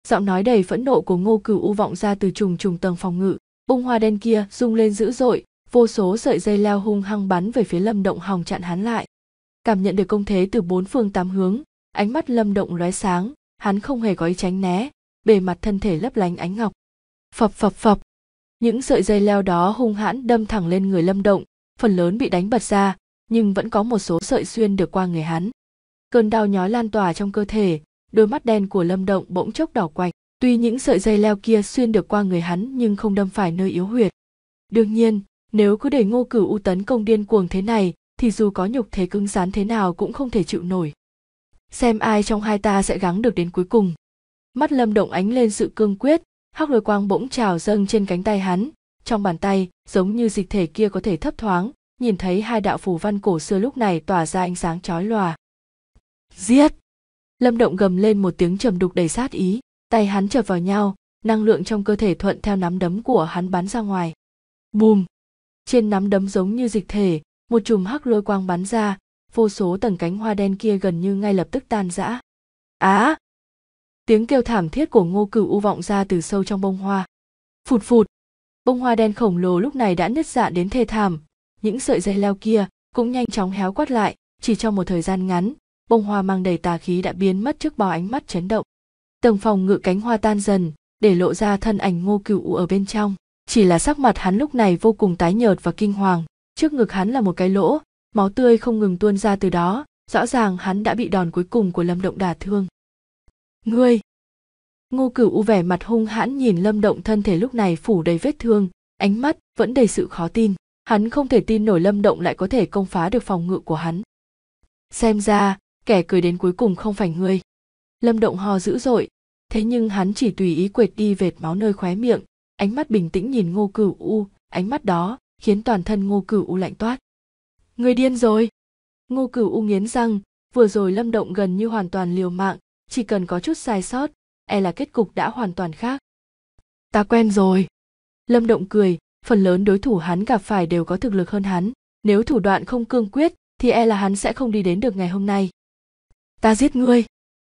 giọng nói đầy phẫn nộ của ngô cửu u vọng ra từ trùng trùng tầng phòng ngự bông hoa đen kia rung lên dữ dội vô số sợi dây leo hung hăng bắn về phía lâm động hòng chặn hắn lại cảm nhận được công thế từ bốn phương tám hướng ánh mắt lâm động lóe sáng hắn không hề có ý tránh né bề mặt thân thể lấp lánh ánh ngọc phập phập phập những sợi dây leo đó hung hãn đâm thẳng lên người lâm động phần lớn bị đánh bật ra nhưng vẫn có một số sợi xuyên được qua người hắn cơn đau nhói lan tỏa trong cơ thể đôi mắt đen của lâm động bỗng chốc đỏ quạch tuy những sợi dây leo kia xuyên được qua người hắn nhưng không đâm phải nơi yếu huyệt đương nhiên nếu cứ để ngô cửu u tấn công điên cuồng thế này thì dù có nhục thế cứng rắn thế nào cũng không thể chịu nổi xem ai trong hai ta sẽ gắng được đến cuối cùng mắt lâm động ánh lên sự cương quyết hắc lôi quang bỗng trào dâng trên cánh tay hắn trong bàn tay giống như dịch thể kia có thể thấp thoáng nhìn thấy hai đạo phù văn cổ xưa lúc này tỏa ra ánh sáng chói lòa giết lâm động gầm lên một tiếng trầm đục đầy sát ý tay hắn chập vào nhau năng lượng trong cơ thể thuận theo nắm đấm của hắn bắn ra ngoài bùm trên nắm đấm giống như dịch thể một chùm hắc lôi quang bắn ra vô số tầng cánh hoa đen kia gần như ngay lập tức tan rã á à! tiếng kêu thảm thiết của ngô cửu u vọng ra từ sâu trong bông hoa phụt phụt bông hoa đen khổng lồ lúc này đã nứt dạ đến thê thảm những sợi dây leo kia cũng nhanh chóng héo quát lại chỉ trong một thời gian ngắn bông hoa mang đầy tà khí đã biến mất trước bò ánh mắt chấn động tầng phòng ngự cánh hoa tan dần để lộ ra thân ảnh ngô cửu u ở bên trong chỉ là sắc mặt hắn lúc này vô cùng tái nhợt và kinh hoàng trước ngực hắn là một cái lỗ máu tươi không ngừng tuôn ra từ đó rõ ràng hắn đã bị đòn cuối cùng của lâm động đả thương ngươi ngô cửu u vẻ mặt hung hãn nhìn lâm động thân thể lúc này phủ đầy vết thương ánh mắt vẫn đầy sự khó tin hắn không thể tin nổi lâm động lại có thể công phá được phòng ngự của hắn xem ra kẻ cười đến cuối cùng không phải ngươi lâm động ho dữ dội thế nhưng hắn chỉ tùy ý quệt đi vệt máu nơi khóe miệng ánh mắt bình tĩnh nhìn ngô cửu u ánh mắt đó khiến toàn thân ngô cửu u lạnh toát người điên rồi ngô cửu u nghiến răng vừa rồi lâm động gần như hoàn toàn liều mạng chỉ cần có chút sai sót e là kết cục đã hoàn toàn khác ta quen rồi lâm động cười phần lớn đối thủ hắn gặp phải đều có thực lực hơn hắn nếu thủ đoạn không cương quyết thì e là hắn sẽ không đi đến được ngày hôm nay ta giết ngươi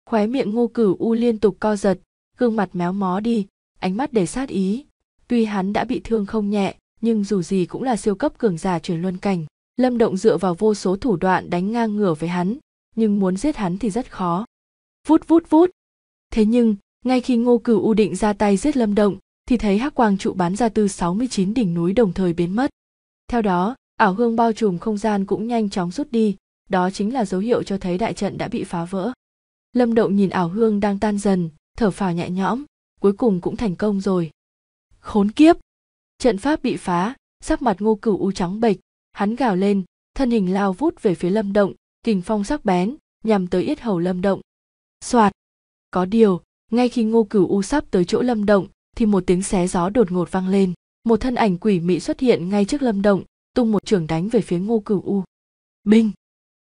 khóe miệng ngô cửu u liên tục co giật gương mặt méo mó đi ánh mắt để sát ý tuy hắn đã bị thương không nhẹ nhưng dù gì cũng là siêu cấp cường giả truyền luân cảnh lâm động dựa vào vô số thủ đoạn đánh ngang ngửa với hắn nhưng muốn giết hắn thì rất khó vút vút vút thế nhưng ngay khi ngô cửu u định ra tay giết lâm động thì thấy hắc quang trụ bắn ra từ 69 đỉnh núi đồng thời biến mất theo đó ảo hương bao trùm không gian cũng nhanh chóng rút đi đó chính là dấu hiệu cho thấy đại trận đã bị phá vỡ lâm động nhìn ảo hương đang tan dần thở phào nhẹ nhõm cuối cùng cũng thành công rồi khốn kiếp trận pháp bị phá sắc mặt ngô cửu u trắng bệch hắn gào lên thân hình lao vút về phía lâm động kình phong sắc bén nhằm tới yết hầu lâm động soạt có điều ngay khi ngô cửu u sắp tới chỗ lâm động thì một tiếng xé gió đột ngột vang lên một thân ảnh quỷ mị xuất hiện ngay trước lâm động tung một trường đánh về phía ngô cửu u binh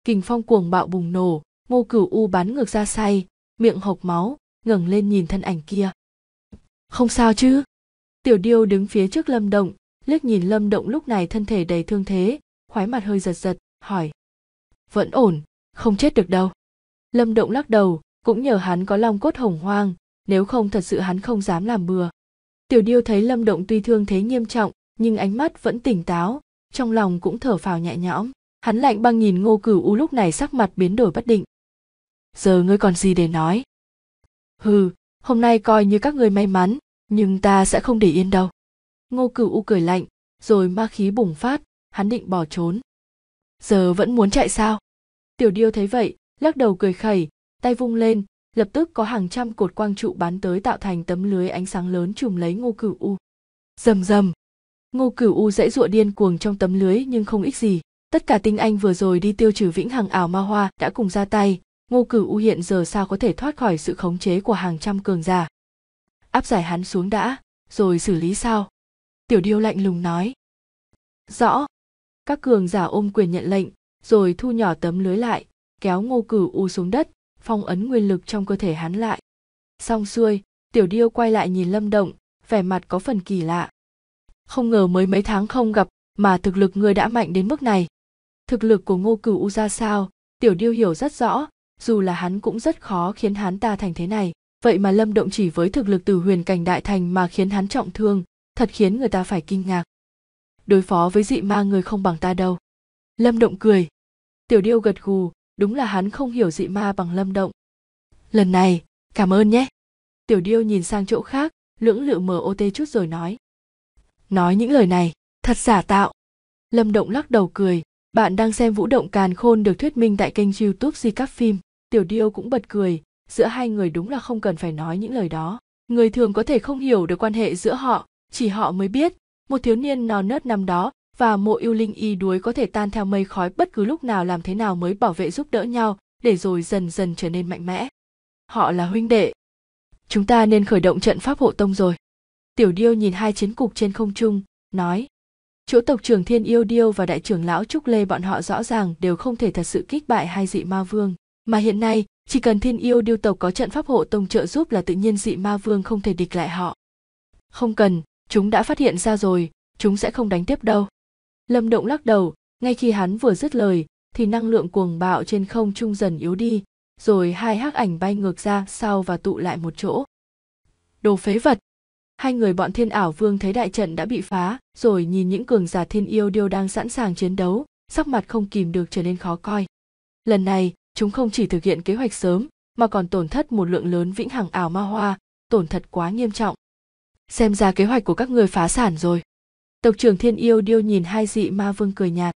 kình phong cuồng bạo bùng nổ ngô cửu u bắn ngược ra say miệng hộc máu ngẩng lên nhìn thân ảnh kia không sao chứ tiểu điêu đứng phía trước lâm động liếc nhìn lâm động lúc này thân thể đầy thương thế khoái mặt hơi giật giật hỏi vẫn ổn không chết được đâu lâm động lắc đầu cũng nhờ hắn có lòng cốt hồng hoang nếu không thật sự hắn không dám làm bừa tiểu điêu thấy lâm động tuy thương thế nghiêm trọng nhưng ánh mắt vẫn tỉnh táo trong lòng cũng thở phào nhẹ nhõm hắn lạnh băng nhìn ngô cửu u lúc này sắc mặt biến đổi bất định giờ ngươi còn gì để nói hừ hôm nay coi như các ngươi may mắn nhưng ta sẽ không để yên đâu ngô cửu u cười lạnh rồi ma khí bùng phát hắn định bỏ trốn giờ vẫn muốn chạy sao tiểu điêu thấy vậy lắc đầu cười khẩy tay vung lên lập tức có hàng trăm cột quang trụ bắn tới tạo thành tấm lưới ánh sáng lớn chùm lấy ngô cửu u rầm rầm ngô cửu u dãy ruộng điên cuồng trong tấm lưới nhưng không ích gì tất cả tinh anh vừa rồi đi tiêu trừ vĩnh hằng ảo ma hoa đã cùng ra tay ngô Cử u hiện giờ sao có thể thoát khỏi sự khống chế của hàng trăm cường giả áp giải hắn xuống đã rồi xử lý sao tiểu điêu lạnh lùng nói rõ các cường giả ôm quyền nhận lệnh rồi thu nhỏ tấm lưới lại kéo ngô Cử u xuống đất phong ấn nguyên lực trong cơ thể hắn lại xong xuôi tiểu điêu quay lại nhìn lâm động vẻ mặt có phần kỳ lạ không ngờ mới mấy tháng không gặp mà thực lực ngươi đã mạnh đến mức này thực lực của ngô cửu u ra sao tiểu điêu hiểu rất rõ dù là hắn cũng rất khó khiến hắn ta thành thế này vậy mà lâm động chỉ với thực lực từ huyền cảnh đại thành mà khiến hắn trọng thương thật khiến người ta phải kinh ngạc đối phó với dị ma người không bằng ta đâu lâm động cười tiểu điêu gật gù đúng là hắn không hiểu dị ma bằng lâm động lần này cảm ơn nhé tiểu điêu nhìn sang chỗ khác lưỡng lự mờ ot chút rồi nói nói những lời này thật giả tạo lâm động lắc đầu cười bạn đang xem Vũ Động Càn Khôn được thuyết minh tại kênh youtube Di Cắp Phim. Tiểu Điêu cũng bật cười, giữa hai người đúng là không cần phải nói những lời đó. Người thường có thể không hiểu được quan hệ giữa họ, chỉ họ mới biết. Một thiếu niên non nớt năm đó và mộ yêu linh y đuối có thể tan theo mây khói bất cứ lúc nào làm thế nào mới bảo vệ giúp đỡ nhau, để rồi dần dần trở nên mạnh mẽ. Họ là huynh đệ. Chúng ta nên khởi động trận pháp hộ tông rồi. Tiểu Điêu nhìn hai chiến cục trên không trung, nói, chỗ tộc trưởng thiên yêu điêu và đại trưởng lão trúc lê bọn họ rõ ràng đều không thể thật sự kích bại hai dị ma vương mà hiện nay chỉ cần thiên yêu điêu tộc có trận pháp hộ tông trợ giúp là tự nhiên dị ma vương không thể địch lại họ không cần chúng đã phát hiện ra rồi chúng sẽ không đánh tiếp đâu lâm động lắc đầu ngay khi hắn vừa dứt lời thì năng lượng cuồng bạo trên không trung dần yếu đi rồi hai hắc ảnh bay ngược ra sau và tụ lại một chỗ đồ phế vật hai người bọn thiên ảo vương thấy đại trận đã bị phá rồi nhìn những cường giả thiên yêu điêu đang sẵn sàng chiến đấu sắc mặt không kìm được trở nên khó coi lần này chúng không chỉ thực hiện kế hoạch sớm mà còn tổn thất một lượng lớn vĩnh hằng ảo ma hoa tổn thật quá nghiêm trọng xem ra kế hoạch của các người phá sản rồi tộc trưởng thiên yêu điêu nhìn hai dị ma vương cười nhạt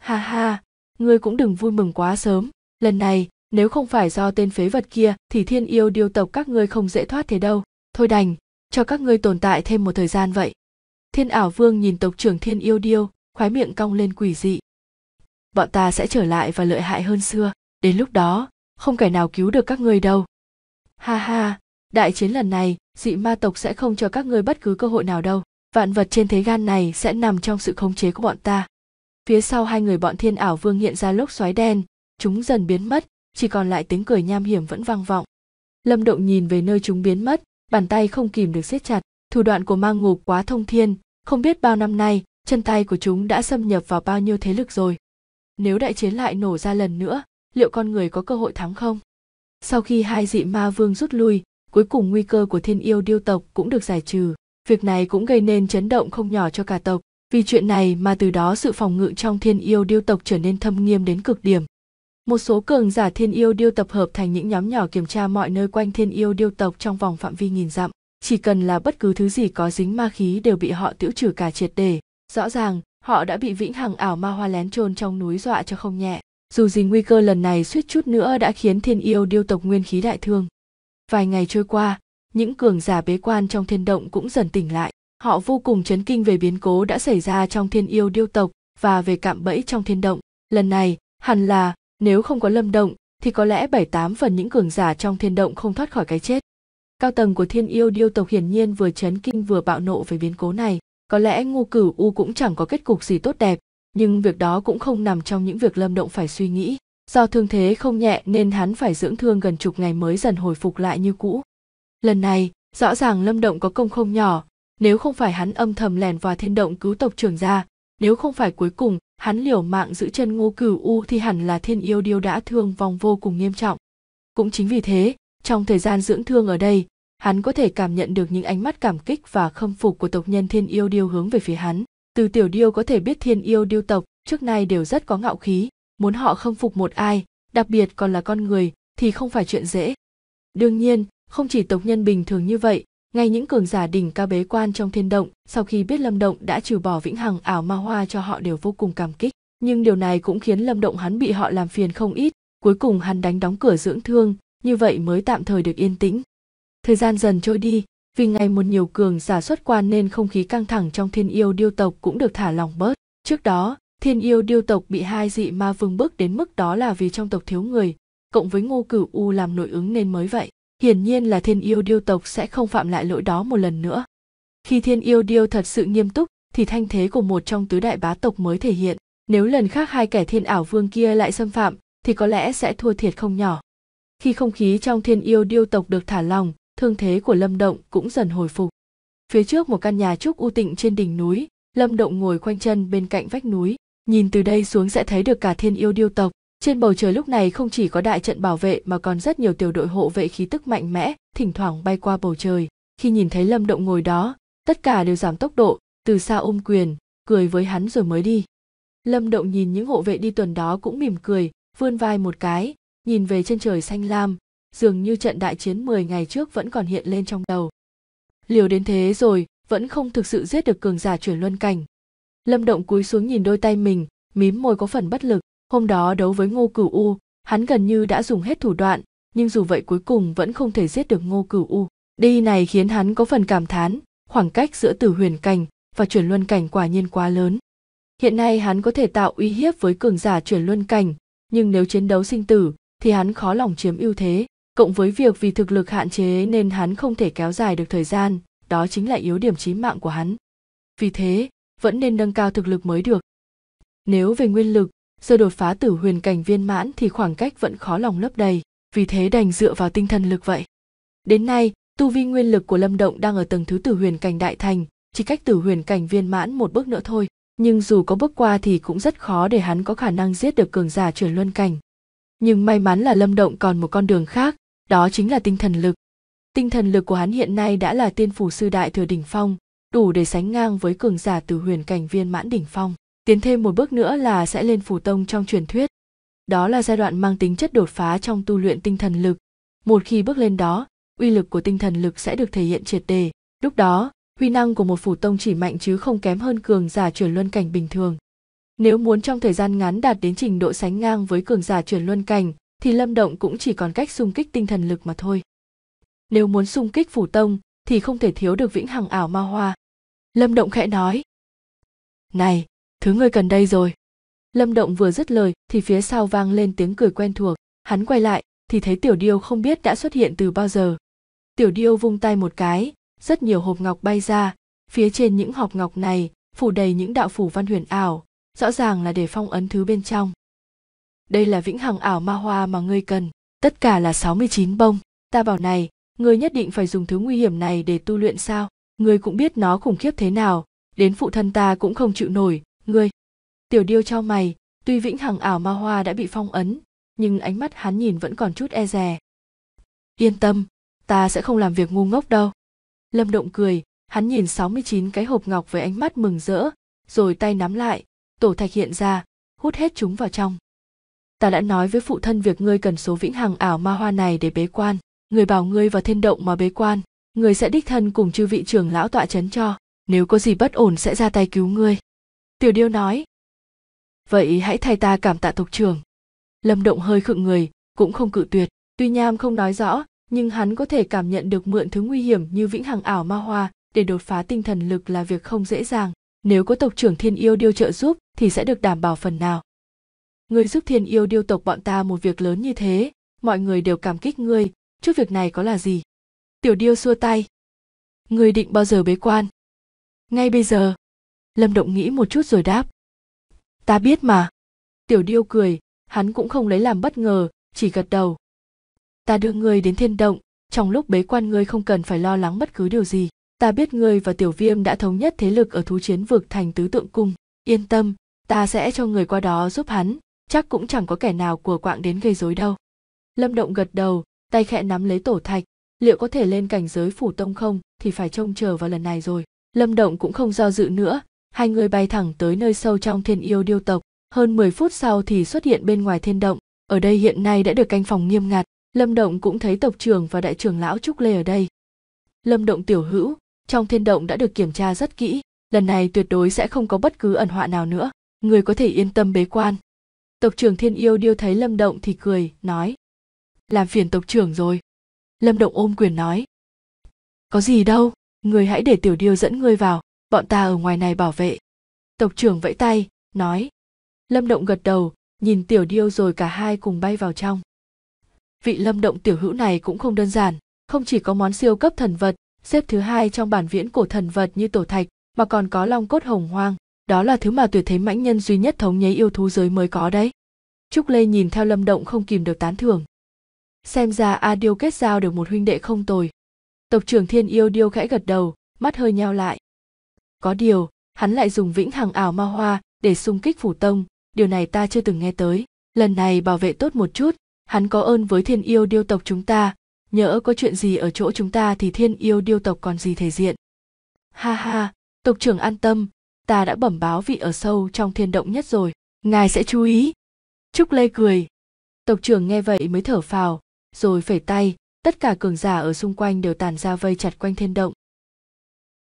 ha ha ngươi cũng đừng vui mừng quá sớm lần này nếu không phải do tên phế vật kia thì thiên yêu điêu tộc các ngươi không dễ thoát thế đâu thôi đành cho các ngươi tồn tại thêm một thời gian vậy thiên ảo vương nhìn tộc trưởng thiên yêu điêu khoái miệng cong lên quỷ dị bọn ta sẽ trở lại và lợi hại hơn xưa đến lúc đó không kẻ nào cứu được các ngươi đâu ha ha đại chiến lần này dị ma tộc sẽ không cho các ngươi bất cứ cơ hội nào đâu vạn vật trên thế gian này sẽ nằm trong sự khống chế của bọn ta phía sau hai người bọn thiên ảo vương hiện ra lốc xoáy đen chúng dần biến mất chỉ còn lại tiếng cười nham hiểm vẫn vang vọng lâm động nhìn về nơi chúng biến mất bàn tay không kìm được siết chặt thủ đoạn của mang ngục quá thông thiên không biết bao năm nay chân tay của chúng đã xâm nhập vào bao nhiêu thế lực rồi nếu đại chiến lại nổ ra lần nữa liệu con người có cơ hội thắng không sau khi hai dị ma vương rút lui cuối cùng nguy cơ của thiên yêu điêu tộc cũng được giải trừ việc này cũng gây nên chấn động không nhỏ cho cả tộc vì chuyện này mà từ đó sự phòng ngự trong thiên yêu điêu tộc trở nên thâm nghiêm đến cực điểm một số cường giả thiên yêu điêu tập hợp thành những nhóm nhỏ kiểm tra mọi nơi quanh thiên yêu điêu tộc trong vòng phạm vi nghìn dặm. Chỉ cần là bất cứ thứ gì có dính ma khí đều bị họ tiêu trừ cả triệt đề Rõ ràng, họ đã bị vĩnh hằng ảo ma hoa lén trôn trong núi dọa cho không nhẹ. Dù gì nguy cơ lần này suýt chút nữa đã khiến thiên yêu điêu tộc nguyên khí đại thương. Vài ngày trôi qua, những cường giả bế quan trong thiên động cũng dần tỉnh lại. Họ vô cùng chấn kinh về biến cố đã xảy ra trong thiên yêu điêu tộc và về cạm bẫy trong thiên động. Lần này, hẳn là nếu không có lâm động, thì có lẽ bảy tám phần những cường giả trong thiên động không thoát khỏi cái chết. Cao tầng của thiên yêu điêu tộc hiển nhiên vừa chấn kinh vừa bạo nộ về biến cố này. Có lẽ ngu cửu U cũng chẳng có kết cục gì tốt đẹp, nhưng việc đó cũng không nằm trong những việc lâm động phải suy nghĩ. Do thương thế không nhẹ nên hắn phải dưỡng thương gần chục ngày mới dần hồi phục lại như cũ. Lần này, rõ ràng lâm động có công không nhỏ, nếu không phải hắn âm thầm lèn vào thiên động cứu tộc trưởng ra, nếu không phải cuối cùng hắn liều mạng giữ chân ngô cửu u thì hẳn là thiên yêu điêu đã thương vong vô cùng nghiêm trọng cũng chính vì thế trong thời gian dưỡng thương ở đây hắn có thể cảm nhận được những ánh mắt cảm kích và khâm phục của tộc nhân thiên yêu điêu hướng về phía hắn từ tiểu điêu có thể biết thiên yêu điêu tộc trước nay đều rất có ngạo khí muốn họ khâm phục một ai đặc biệt còn là con người thì không phải chuyện dễ đương nhiên không chỉ tộc nhân bình thường như vậy ngay những cường giả đỉnh cao bế quan trong thiên động sau khi biết lâm động đã trừ bỏ vĩnh hằng ảo ma hoa cho họ đều vô cùng cảm kích nhưng điều này cũng khiến lâm động hắn bị họ làm phiền không ít cuối cùng hắn đánh đóng cửa dưỡng thương như vậy mới tạm thời được yên tĩnh thời gian dần trôi đi vì ngày một nhiều cường giả xuất quan nên không khí căng thẳng trong thiên yêu điêu tộc cũng được thả lòng bớt trước đó thiên yêu điêu tộc bị hai dị ma vương bước đến mức đó là vì trong tộc thiếu người cộng với ngô cửu u làm nội ứng nên mới vậy hiển nhiên là thiên yêu điêu tộc sẽ không phạm lại lỗi đó một lần nữa khi thiên yêu điêu thật sự nghiêm túc thì thanh thế của một trong tứ đại bá tộc mới thể hiện nếu lần khác hai kẻ thiên ảo vương kia lại xâm phạm thì có lẽ sẽ thua thiệt không nhỏ khi không khí trong thiên yêu điêu tộc được thả lòng thương thế của lâm động cũng dần hồi phục phía trước một căn nhà trúc u tịnh trên đỉnh núi lâm động ngồi khoanh chân bên cạnh vách núi nhìn từ đây xuống sẽ thấy được cả thiên yêu điêu tộc trên bầu trời lúc này không chỉ có đại trận bảo vệ mà còn rất nhiều tiểu đội hộ vệ khí tức mạnh mẽ, thỉnh thoảng bay qua bầu trời. Khi nhìn thấy Lâm Động ngồi đó, tất cả đều giảm tốc độ, từ xa ôm quyền, cười với hắn rồi mới đi. Lâm Động nhìn những hộ vệ đi tuần đó cũng mỉm cười, vươn vai một cái, nhìn về chân trời xanh lam, dường như trận đại chiến 10 ngày trước vẫn còn hiện lên trong đầu. Liều đến thế rồi, vẫn không thực sự giết được cường giả chuyển luân cảnh. Lâm Động cúi xuống nhìn đôi tay mình, mím môi có phần bất lực, Hôm đó đấu với Ngô Cửu U, hắn gần như đã dùng hết thủ đoạn, nhưng dù vậy cuối cùng vẫn không thể giết được Ngô Cửu U. Đi này khiến hắn có phần cảm thán, khoảng cách giữa tử huyền cảnh và chuyển luân cảnh quả nhiên quá lớn. Hiện nay hắn có thể tạo uy hiếp với cường giả chuyển luân cảnh, nhưng nếu chiến đấu sinh tử thì hắn khó lòng chiếm ưu thế, cộng với việc vì thực lực hạn chế nên hắn không thể kéo dài được thời gian, đó chính là yếu điểm chí mạng của hắn. Vì thế, vẫn nên nâng cao thực lực mới được. Nếu về nguyên lực, giờ đột phá tử huyền cảnh viên mãn thì khoảng cách vẫn khó lòng lấp đầy vì thế đành dựa vào tinh thần lực vậy đến nay tu vi nguyên lực của lâm động đang ở tầng thứ tử huyền cảnh đại thành chỉ cách tử huyền cảnh viên mãn một bước nữa thôi nhưng dù có bước qua thì cũng rất khó để hắn có khả năng giết được cường giả chuyển luân cảnh nhưng may mắn là lâm động còn một con đường khác đó chính là tinh thần lực tinh thần lực của hắn hiện nay đã là tiên phủ sư đại thừa đỉnh phong đủ để sánh ngang với cường giả từ huyền cảnh viên mãn đỉnh phong tiến thêm một bước nữa là sẽ lên phủ tông trong truyền thuyết đó là giai đoạn mang tính chất đột phá trong tu luyện tinh thần lực một khi bước lên đó uy lực của tinh thần lực sẽ được thể hiện triệt đề lúc đó huy năng của một phủ tông chỉ mạnh chứ không kém hơn cường giả chuyển luân cảnh bình thường nếu muốn trong thời gian ngắn đạt đến trình độ sánh ngang với cường giả chuyển luân cảnh thì lâm động cũng chỉ còn cách xung kích tinh thần lực mà thôi nếu muốn xung kích phủ tông thì không thể thiếu được vĩnh hằng ảo ma hoa lâm động khẽ nói này thứ ngươi cần đây rồi lâm động vừa dứt lời thì phía sau vang lên tiếng cười quen thuộc hắn quay lại thì thấy tiểu điêu không biết đã xuất hiện từ bao giờ tiểu điêu vung tay một cái rất nhiều hộp ngọc bay ra phía trên những hộp ngọc này phủ đầy những đạo phủ văn huyền ảo rõ ràng là để phong ấn thứ bên trong đây là vĩnh hằng ảo ma hoa mà ngươi cần tất cả là 69 bông ta bảo này ngươi nhất định phải dùng thứ nguy hiểm này để tu luyện sao ngươi cũng biết nó khủng khiếp thế nào đến phụ thân ta cũng không chịu nổi ngươi tiểu điêu cho mày tuy vĩnh hằng ảo ma hoa đã bị phong ấn nhưng ánh mắt hắn nhìn vẫn còn chút e dè yên tâm ta sẽ không làm việc ngu ngốc đâu lâm động cười hắn nhìn 69 cái hộp ngọc với ánh mắt mừng rỡ rồi tay nắm lại tổ thạch hiện ra hút hết chúng vào trong ta đã nói với phụ thân việc ngươi cần số vĩnh hằng ảo ma hoa này để bế quan người bảo ngươi vào thiên động mà bế quan người sẽ đích thân cùng chư vị trưởng lão tọa chấn cho nếu có gì bất ổn sẽ ra tay cứu ngươi tiểu điêu nói vậy hãy thay ta cảm tạ tộc trưởng lâm động hơi khựng người cũng không cự tuyệt tuy nham không nói rõ nhưng hắn có thể cảm nhận được mượn thứ nguy hiểm như vĩnh hằng ảo ma hoa để đột phá tinh thần lực là việc không dễ dàng nếu có tộc trưởng thiên yêu điêu trợ giúp thì sẽ được đảm bảo phần nào Người giúp thiên yêu điêu tộc bọn ta một việc lớn như thế mọi người đều cảm kích ngươi chút việc này có là gì tiểu điêu xua tay người định bao giờ bế quan ngay bây giờ lâm động nghĩ một chút rồi đáp ta biết mà tiểu điêu cười hắn cũng không lấy làm bất ngờ chỉ gật đầu ta đưa ngươi đến thiên động trong lúc bế quan ngươi không cần phải lo lắng bất cứ điều gì ta biết ngươi và tiểu viêm đã thống nhất thế lực ở thú chiến vực thành tứ tượng cung yên tâm ta sẽ cho người qua đó giúp hắn chắc cũng chẳng có kẻ nào của quạng đến gây rối đâu lâm động gật đầu tay khẽ nắm lấy tổ thạch liệu có thể lên cảnh giới phủ tông không thì phải trông chờ vào lần này rồi lâm động cũng không do dự nữa hai người bay thẳng tới nơi sâu trong thiên yêu điêu tộc hơn 10 phút sau thì xuất hiện bên ngoài thiên động ở đây hiện nay đã được canh phòng nghiêm ngặt lâm động cũng thấy tộc trưởng và đại trưởng lão trúc lê ở đây lâm động tiểu hữu trong thiên động đã được kiểm tra rất kỹ lần này tuyệt đối sẽ không có bất cứ ẩn họa nào nữa người có thể yên tâm bế quan tộc trưởng thiên yêu điêu thấy lâm động thì cười nói làm phiền tộc trưởng rồi lâm động ôm quyền nói có gì đâu người hãy để tiểu điêu dẫn ngươi vào bọn ta ở ngoài này bảo vệ tộc trưởng vẫy tay nói lâm động gật đầu nhìn tiểu điêu rồi cả hai cùng bay vào trong vị lâm động tiểu hữu này cũng không đơn giản không chỉ có món siêu cấp thần vật xếp thứ hai trong bản viễn cổ thần vật như tổ thạch mà còn có long cốt hồng hoang đó là thứ mà tuyệt thế mãnh nhân duy nhất thống nhấy yêu thú giới mới có đấy trúc lê nhìn theo lâm động không kìm được tán thưởng xem ra a điêu kết giao được một huynh đệ không tồi tộc trưởng thiên yêu điêu khẽ gật đầu mắt hơi nheo lại có điều hắn lại dùng vĩnh hằng ảo ma hoa để xung kích phủ tông điều này ta chưa từng nghe tới lần này bảo vệ tốt một chút hắn có ơn với thiên yêu điêu tộc chúng ta nhỡ có chuyện gì ở chỗ chúng ta thì thiên yêu điêu tộc còn gì thể diện ha ha tộc trưởng an tâm ta đã bẩm báo vị ở sâu trong thiên động nhất rồi ngài sẽ chú ý trúc lê cười tộc trưởng nghe vậy mới thở phào rồi phẩy tay tất cả cường giả ở xung quanh đều tàn ra vây chặt quanh thiên động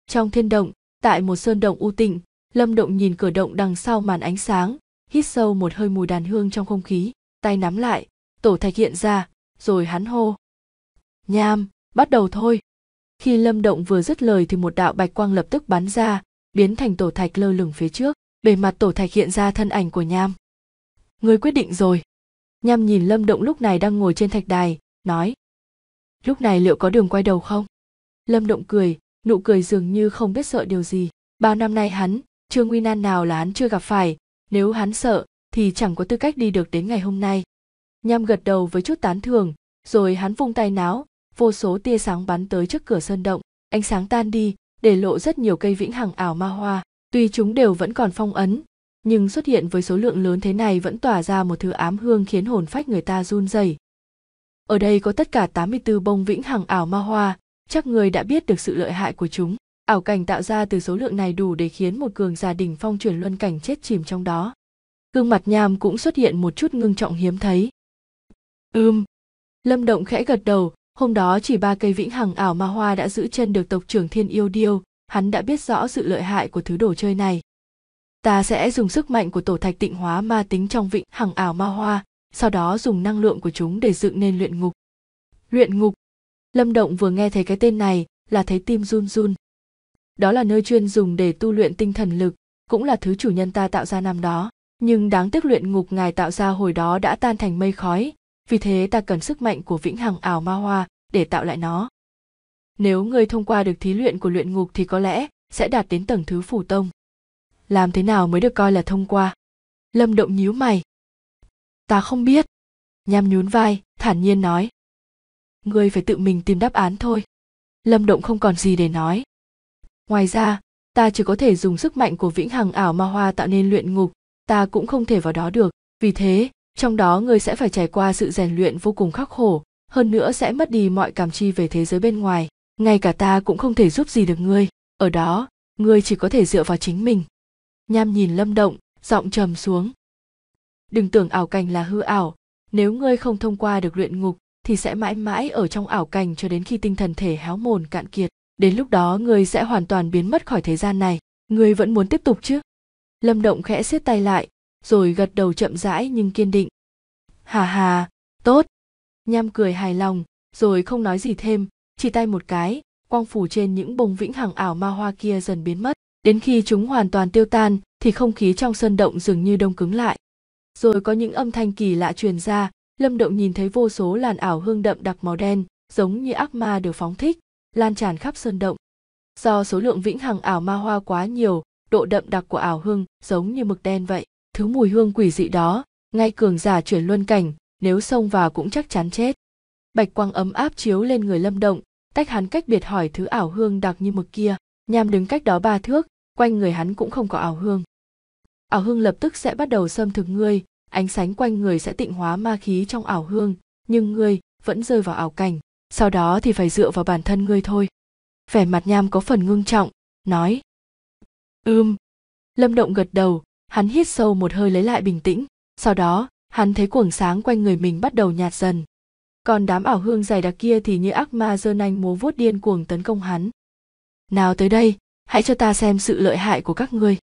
trong thiên động tại một sơn động u tịnh lâm động nhìn cửa động đằng sau màn ánh sáng hít sâu một hơi mùi đàn hương trong không khí tay nắm lại tổ thạch hiện ra rồi hắn hô nham bắt đầu thôi khi lâm động vừa dứt lời thì một đạo bạch quang lập tức bắn ra biến thành tổ thạch lơ lửng phía trước bề mặt tổ thạch hiện ra thân ảnh của nham người quyết định rồi nham nhìn lâm động lúc này đang ngồi trên thạch đài nói lúc này liệu có đường quay đầu không lâm động cười nụ cười dường như không biết sợ điều gì bao năm nay hắn chưa nguy nan nào là hắn chưa gặp phải nếu hắn sợ thì chẳng có tư cách đi được đến ngày hôm nay nham gật đầu với chút tán thưởng, rồi hắn vung tay náo vô số tia sáng bắn tới trước cửa sơn động ánh sáng tan đi để lộ rất nhiều cây vĩnh hằng ảo ma hoa tuy chúng đều vẫn còn phong ấn nhưng xuất hiện với số lượng lớn thế này vẫn tỏa ra một thứ ám hương khiến hồn phách người ta run rẩy. Ở đây có tất cả 84 bông vĩnh hằng ảo ma hoa, chắc người đã biết được sự lợi hại của chúng ảo cảnh tạo ra từ số lượng này đủ để khiến một cường gia đình phong chuyển luân cảnh chết chìm trong đó gương mặt nham cũng xuất hiện một chút ngưng trọng hiếm thấy ưm lâm động khẽ gật đầu hôm đó chỉ ba cây vĩnh hằng ảo ma hoa đã giữ chân được tộc trưởng thiên yêu điêu hắn đã biết rõ sự lợi hại của thứ đồ chơi này ta sẽ dùng sức mạnh của tổ thạch tịnh hóa ma tính trong vịnh hằng ảo ma hoa sau đó dùng năng lượng của chúng để dựng nên luyện ngục luyện ngục lâm động vừa nghe thấy cái tên này là thấy tim run run đó là nơi chuyên dùng để tu luyện tinh thần lực cũng là thứ chủ nhân ta tạo ra năm đó nhưng đáng tiếc luyện ngục ngài tạo ra hồi đó đã tan thành mây khói vì thế ta cần sức mạnh của vĩnh hằng ảo ma hoa để tạo lại nó nếu ngươi thông qua được thí luyện của luyện ngục thì có lẽ sẽ đạt đến tầng thứ phủ tông làm thế nào mới được coi là thông qua lâm động nhíu mày ta không biết nham nhún vai thản nhiên nói ngươi phải tự mình tìm đáp án thôi lâm động không còn gì để nói ngoài ra ta chỉ có thể dùng sức mạnh của vĩnh hằng ảo ma hoa tạo nên luyện ngục ta cũng không thể vào đó được vì thế trong đó ngươi sẽ phải trải qua sự rèn luyện vô cùng khắc khổ hơn nữa sẽ mất đi mọi cảm chi về thế giới bên ngoài ngay cả ta cũng không thể giúp gì được ngươi ở đó ngươi chỉ có thể dựa vào chính mình nham nhìn lâm động giọng trầm xuống đừng tưởng ảo cảnh là hư ảo nếu ngươi không thông qua được luyện ngục thì sẽ mãi mãi ở trong ảo cảnh cho đến khi tinh thần thể héo mồn cạn kiệt đến lúc đó người sẽ hoàn toàn biến mất khỏi thế gian này người vẫn muốn tiếp tục chứ lâm động khẽ siết tay lại rồi gật đầu chậm rãi nhưng kiên định hà hà tốt nham cười hài lòng rồi không nói gì thêm chỉ tay một cái quang phủ trên những bông vĩnh hằng ảo ma hoa kia dần biến mất đến khi chúng hoàn toàn tiêu tan thì không khí trong sơn động dường như đông cứng lại rồi có những âm thanh kỳ lạ truyền ra lâm động nhìn thấy vô số làn ảo hương đậm đặc màu đen giống như ác ma được phóng thích lan tràn khắp sơn động do số lượng vĩnh hằng ảo ma hoa quá nhiều độ đậm đặc của ảo hương giống như mực đen vậy thứ mùi hương quỷ dị đó ngay cường giả chuyển luân cảnh nếu xông vào cũng chắc chắn chết bạch quang ấm áp chiếu lên người lâm động tách hắn cách biệt hỏi thứ ảo hương đặc như mực kia nham đứng cách đó ba thước quanh người hắn cũng không có ảo hương ảo hương lập tức sẽ bắt đầu xâm thực ngươi ánh sánh quanh người sẽ tịnh hóa ma khí trong ảo hương nhưng ngươi vẫn rơi vào ảo cảnh sau đó thì phải dựa vào bản thân ngươi thôi vẻ mặt nham có phần ngưng trọng nói ưm lâm động gật đầu hắn hít sâu một hơi lấy lại bình tĩnh sau đó hắn thấy cuồng sáng quanh người mình bắt đầu nhạt dần còn đám ảo hương dày đặc kia thì như ác ma dơ nanh múa vuốt điên cuồng tấn công hắn nào tới đây hãy cho ta xem sự lợi hại của các ngươi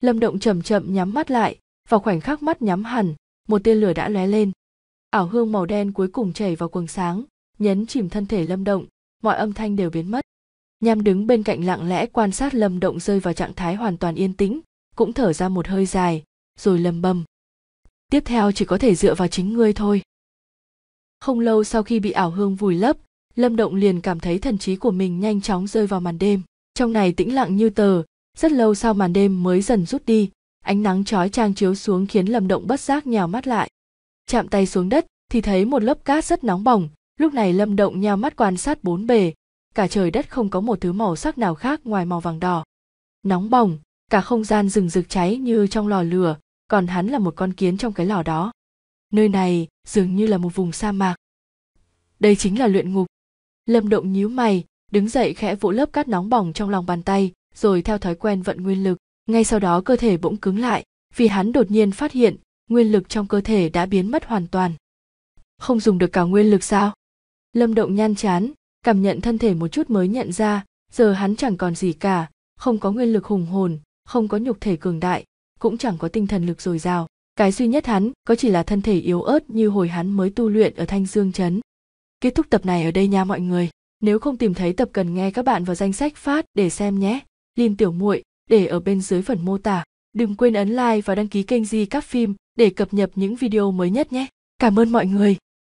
lâm động chậm chậm nhắm mắt lại vào khoảnh khắc mắt nhắm hẳn một tia lửa đã lóe lên ảo hương màu đen cuối cùng chảy vào quầng sáng nhấn chìm thân thể lâm động mọi âm thanh đều biến mất nham đứng bên cạnh lặng lẽ quan sát lâm động rơi vào trạng thái hoàn toàn yên tĩnh cũng thở ra một hơi dài rồi lầm bầm tiếp theo chỉ có thể dựa vào chính ngươi thôi không lâu sau khi bị ảo hương vùi lấp lâm động liền cảm thấy thần trí của mình nhanh chóng rơi vào màn đêm trong này tĩnh lặng như tờ rất lâu sau màn đêm mới dần rút đi ánh nắng chói chang chiếu xuống khiến lâm động bất giác nhào mắt lại chạm tay xuống đất thì thấy một lớp cát rất nóng bỏng lúc này lâm động nhào mắt quan sát bốn bề cả trời đất không có một thứ màu sắc nào khác ngoài màu vàng đỏ nóng bỏng cả không gian rừng rực cháy như trong lò lửa còn hắn là một con kiến trong cái lò đó nơi này dường như là một vùng sa mạc đây chính là luyện ngục lâm động nhíu mày đứng dậy khẽ vỗ lớp cát nóng bỏng trong lòng bàn tay rồi theo thói quen vận nguyên lực ngay sau đó cơ thể bỗng cứng lại vì hắn đột nhiên phát hiện nguyên lực trong cơ thể đã biến mất hoàn toàn không dùng được cả nguyên lực sao lâm động nhan chán cảm nhận thân thể một chút mới nhận ra giờ hắn chẳng còn gì cả không có nguyên lực hùng hồn không có nhục thể cường đại cũng chẳng có tinh thần lực dồi dào cái duy nhất hắn có chỉ là thân thể yếu ớt như hồi hắn mới tu luyện ở thanh dương trấn kết thúc tập này ở đây nha mọi người nếu không tìm thấy tập cần nghe các bạn vào danh sách phát để xem nhé Linh Tiểu Muội, để ở bên dưới phần mô tả. Đừng quên ấn like và đăng ký kênh Di Các Phim để cập nhật những video mới nhất nhé. Cảm ơn mọi người.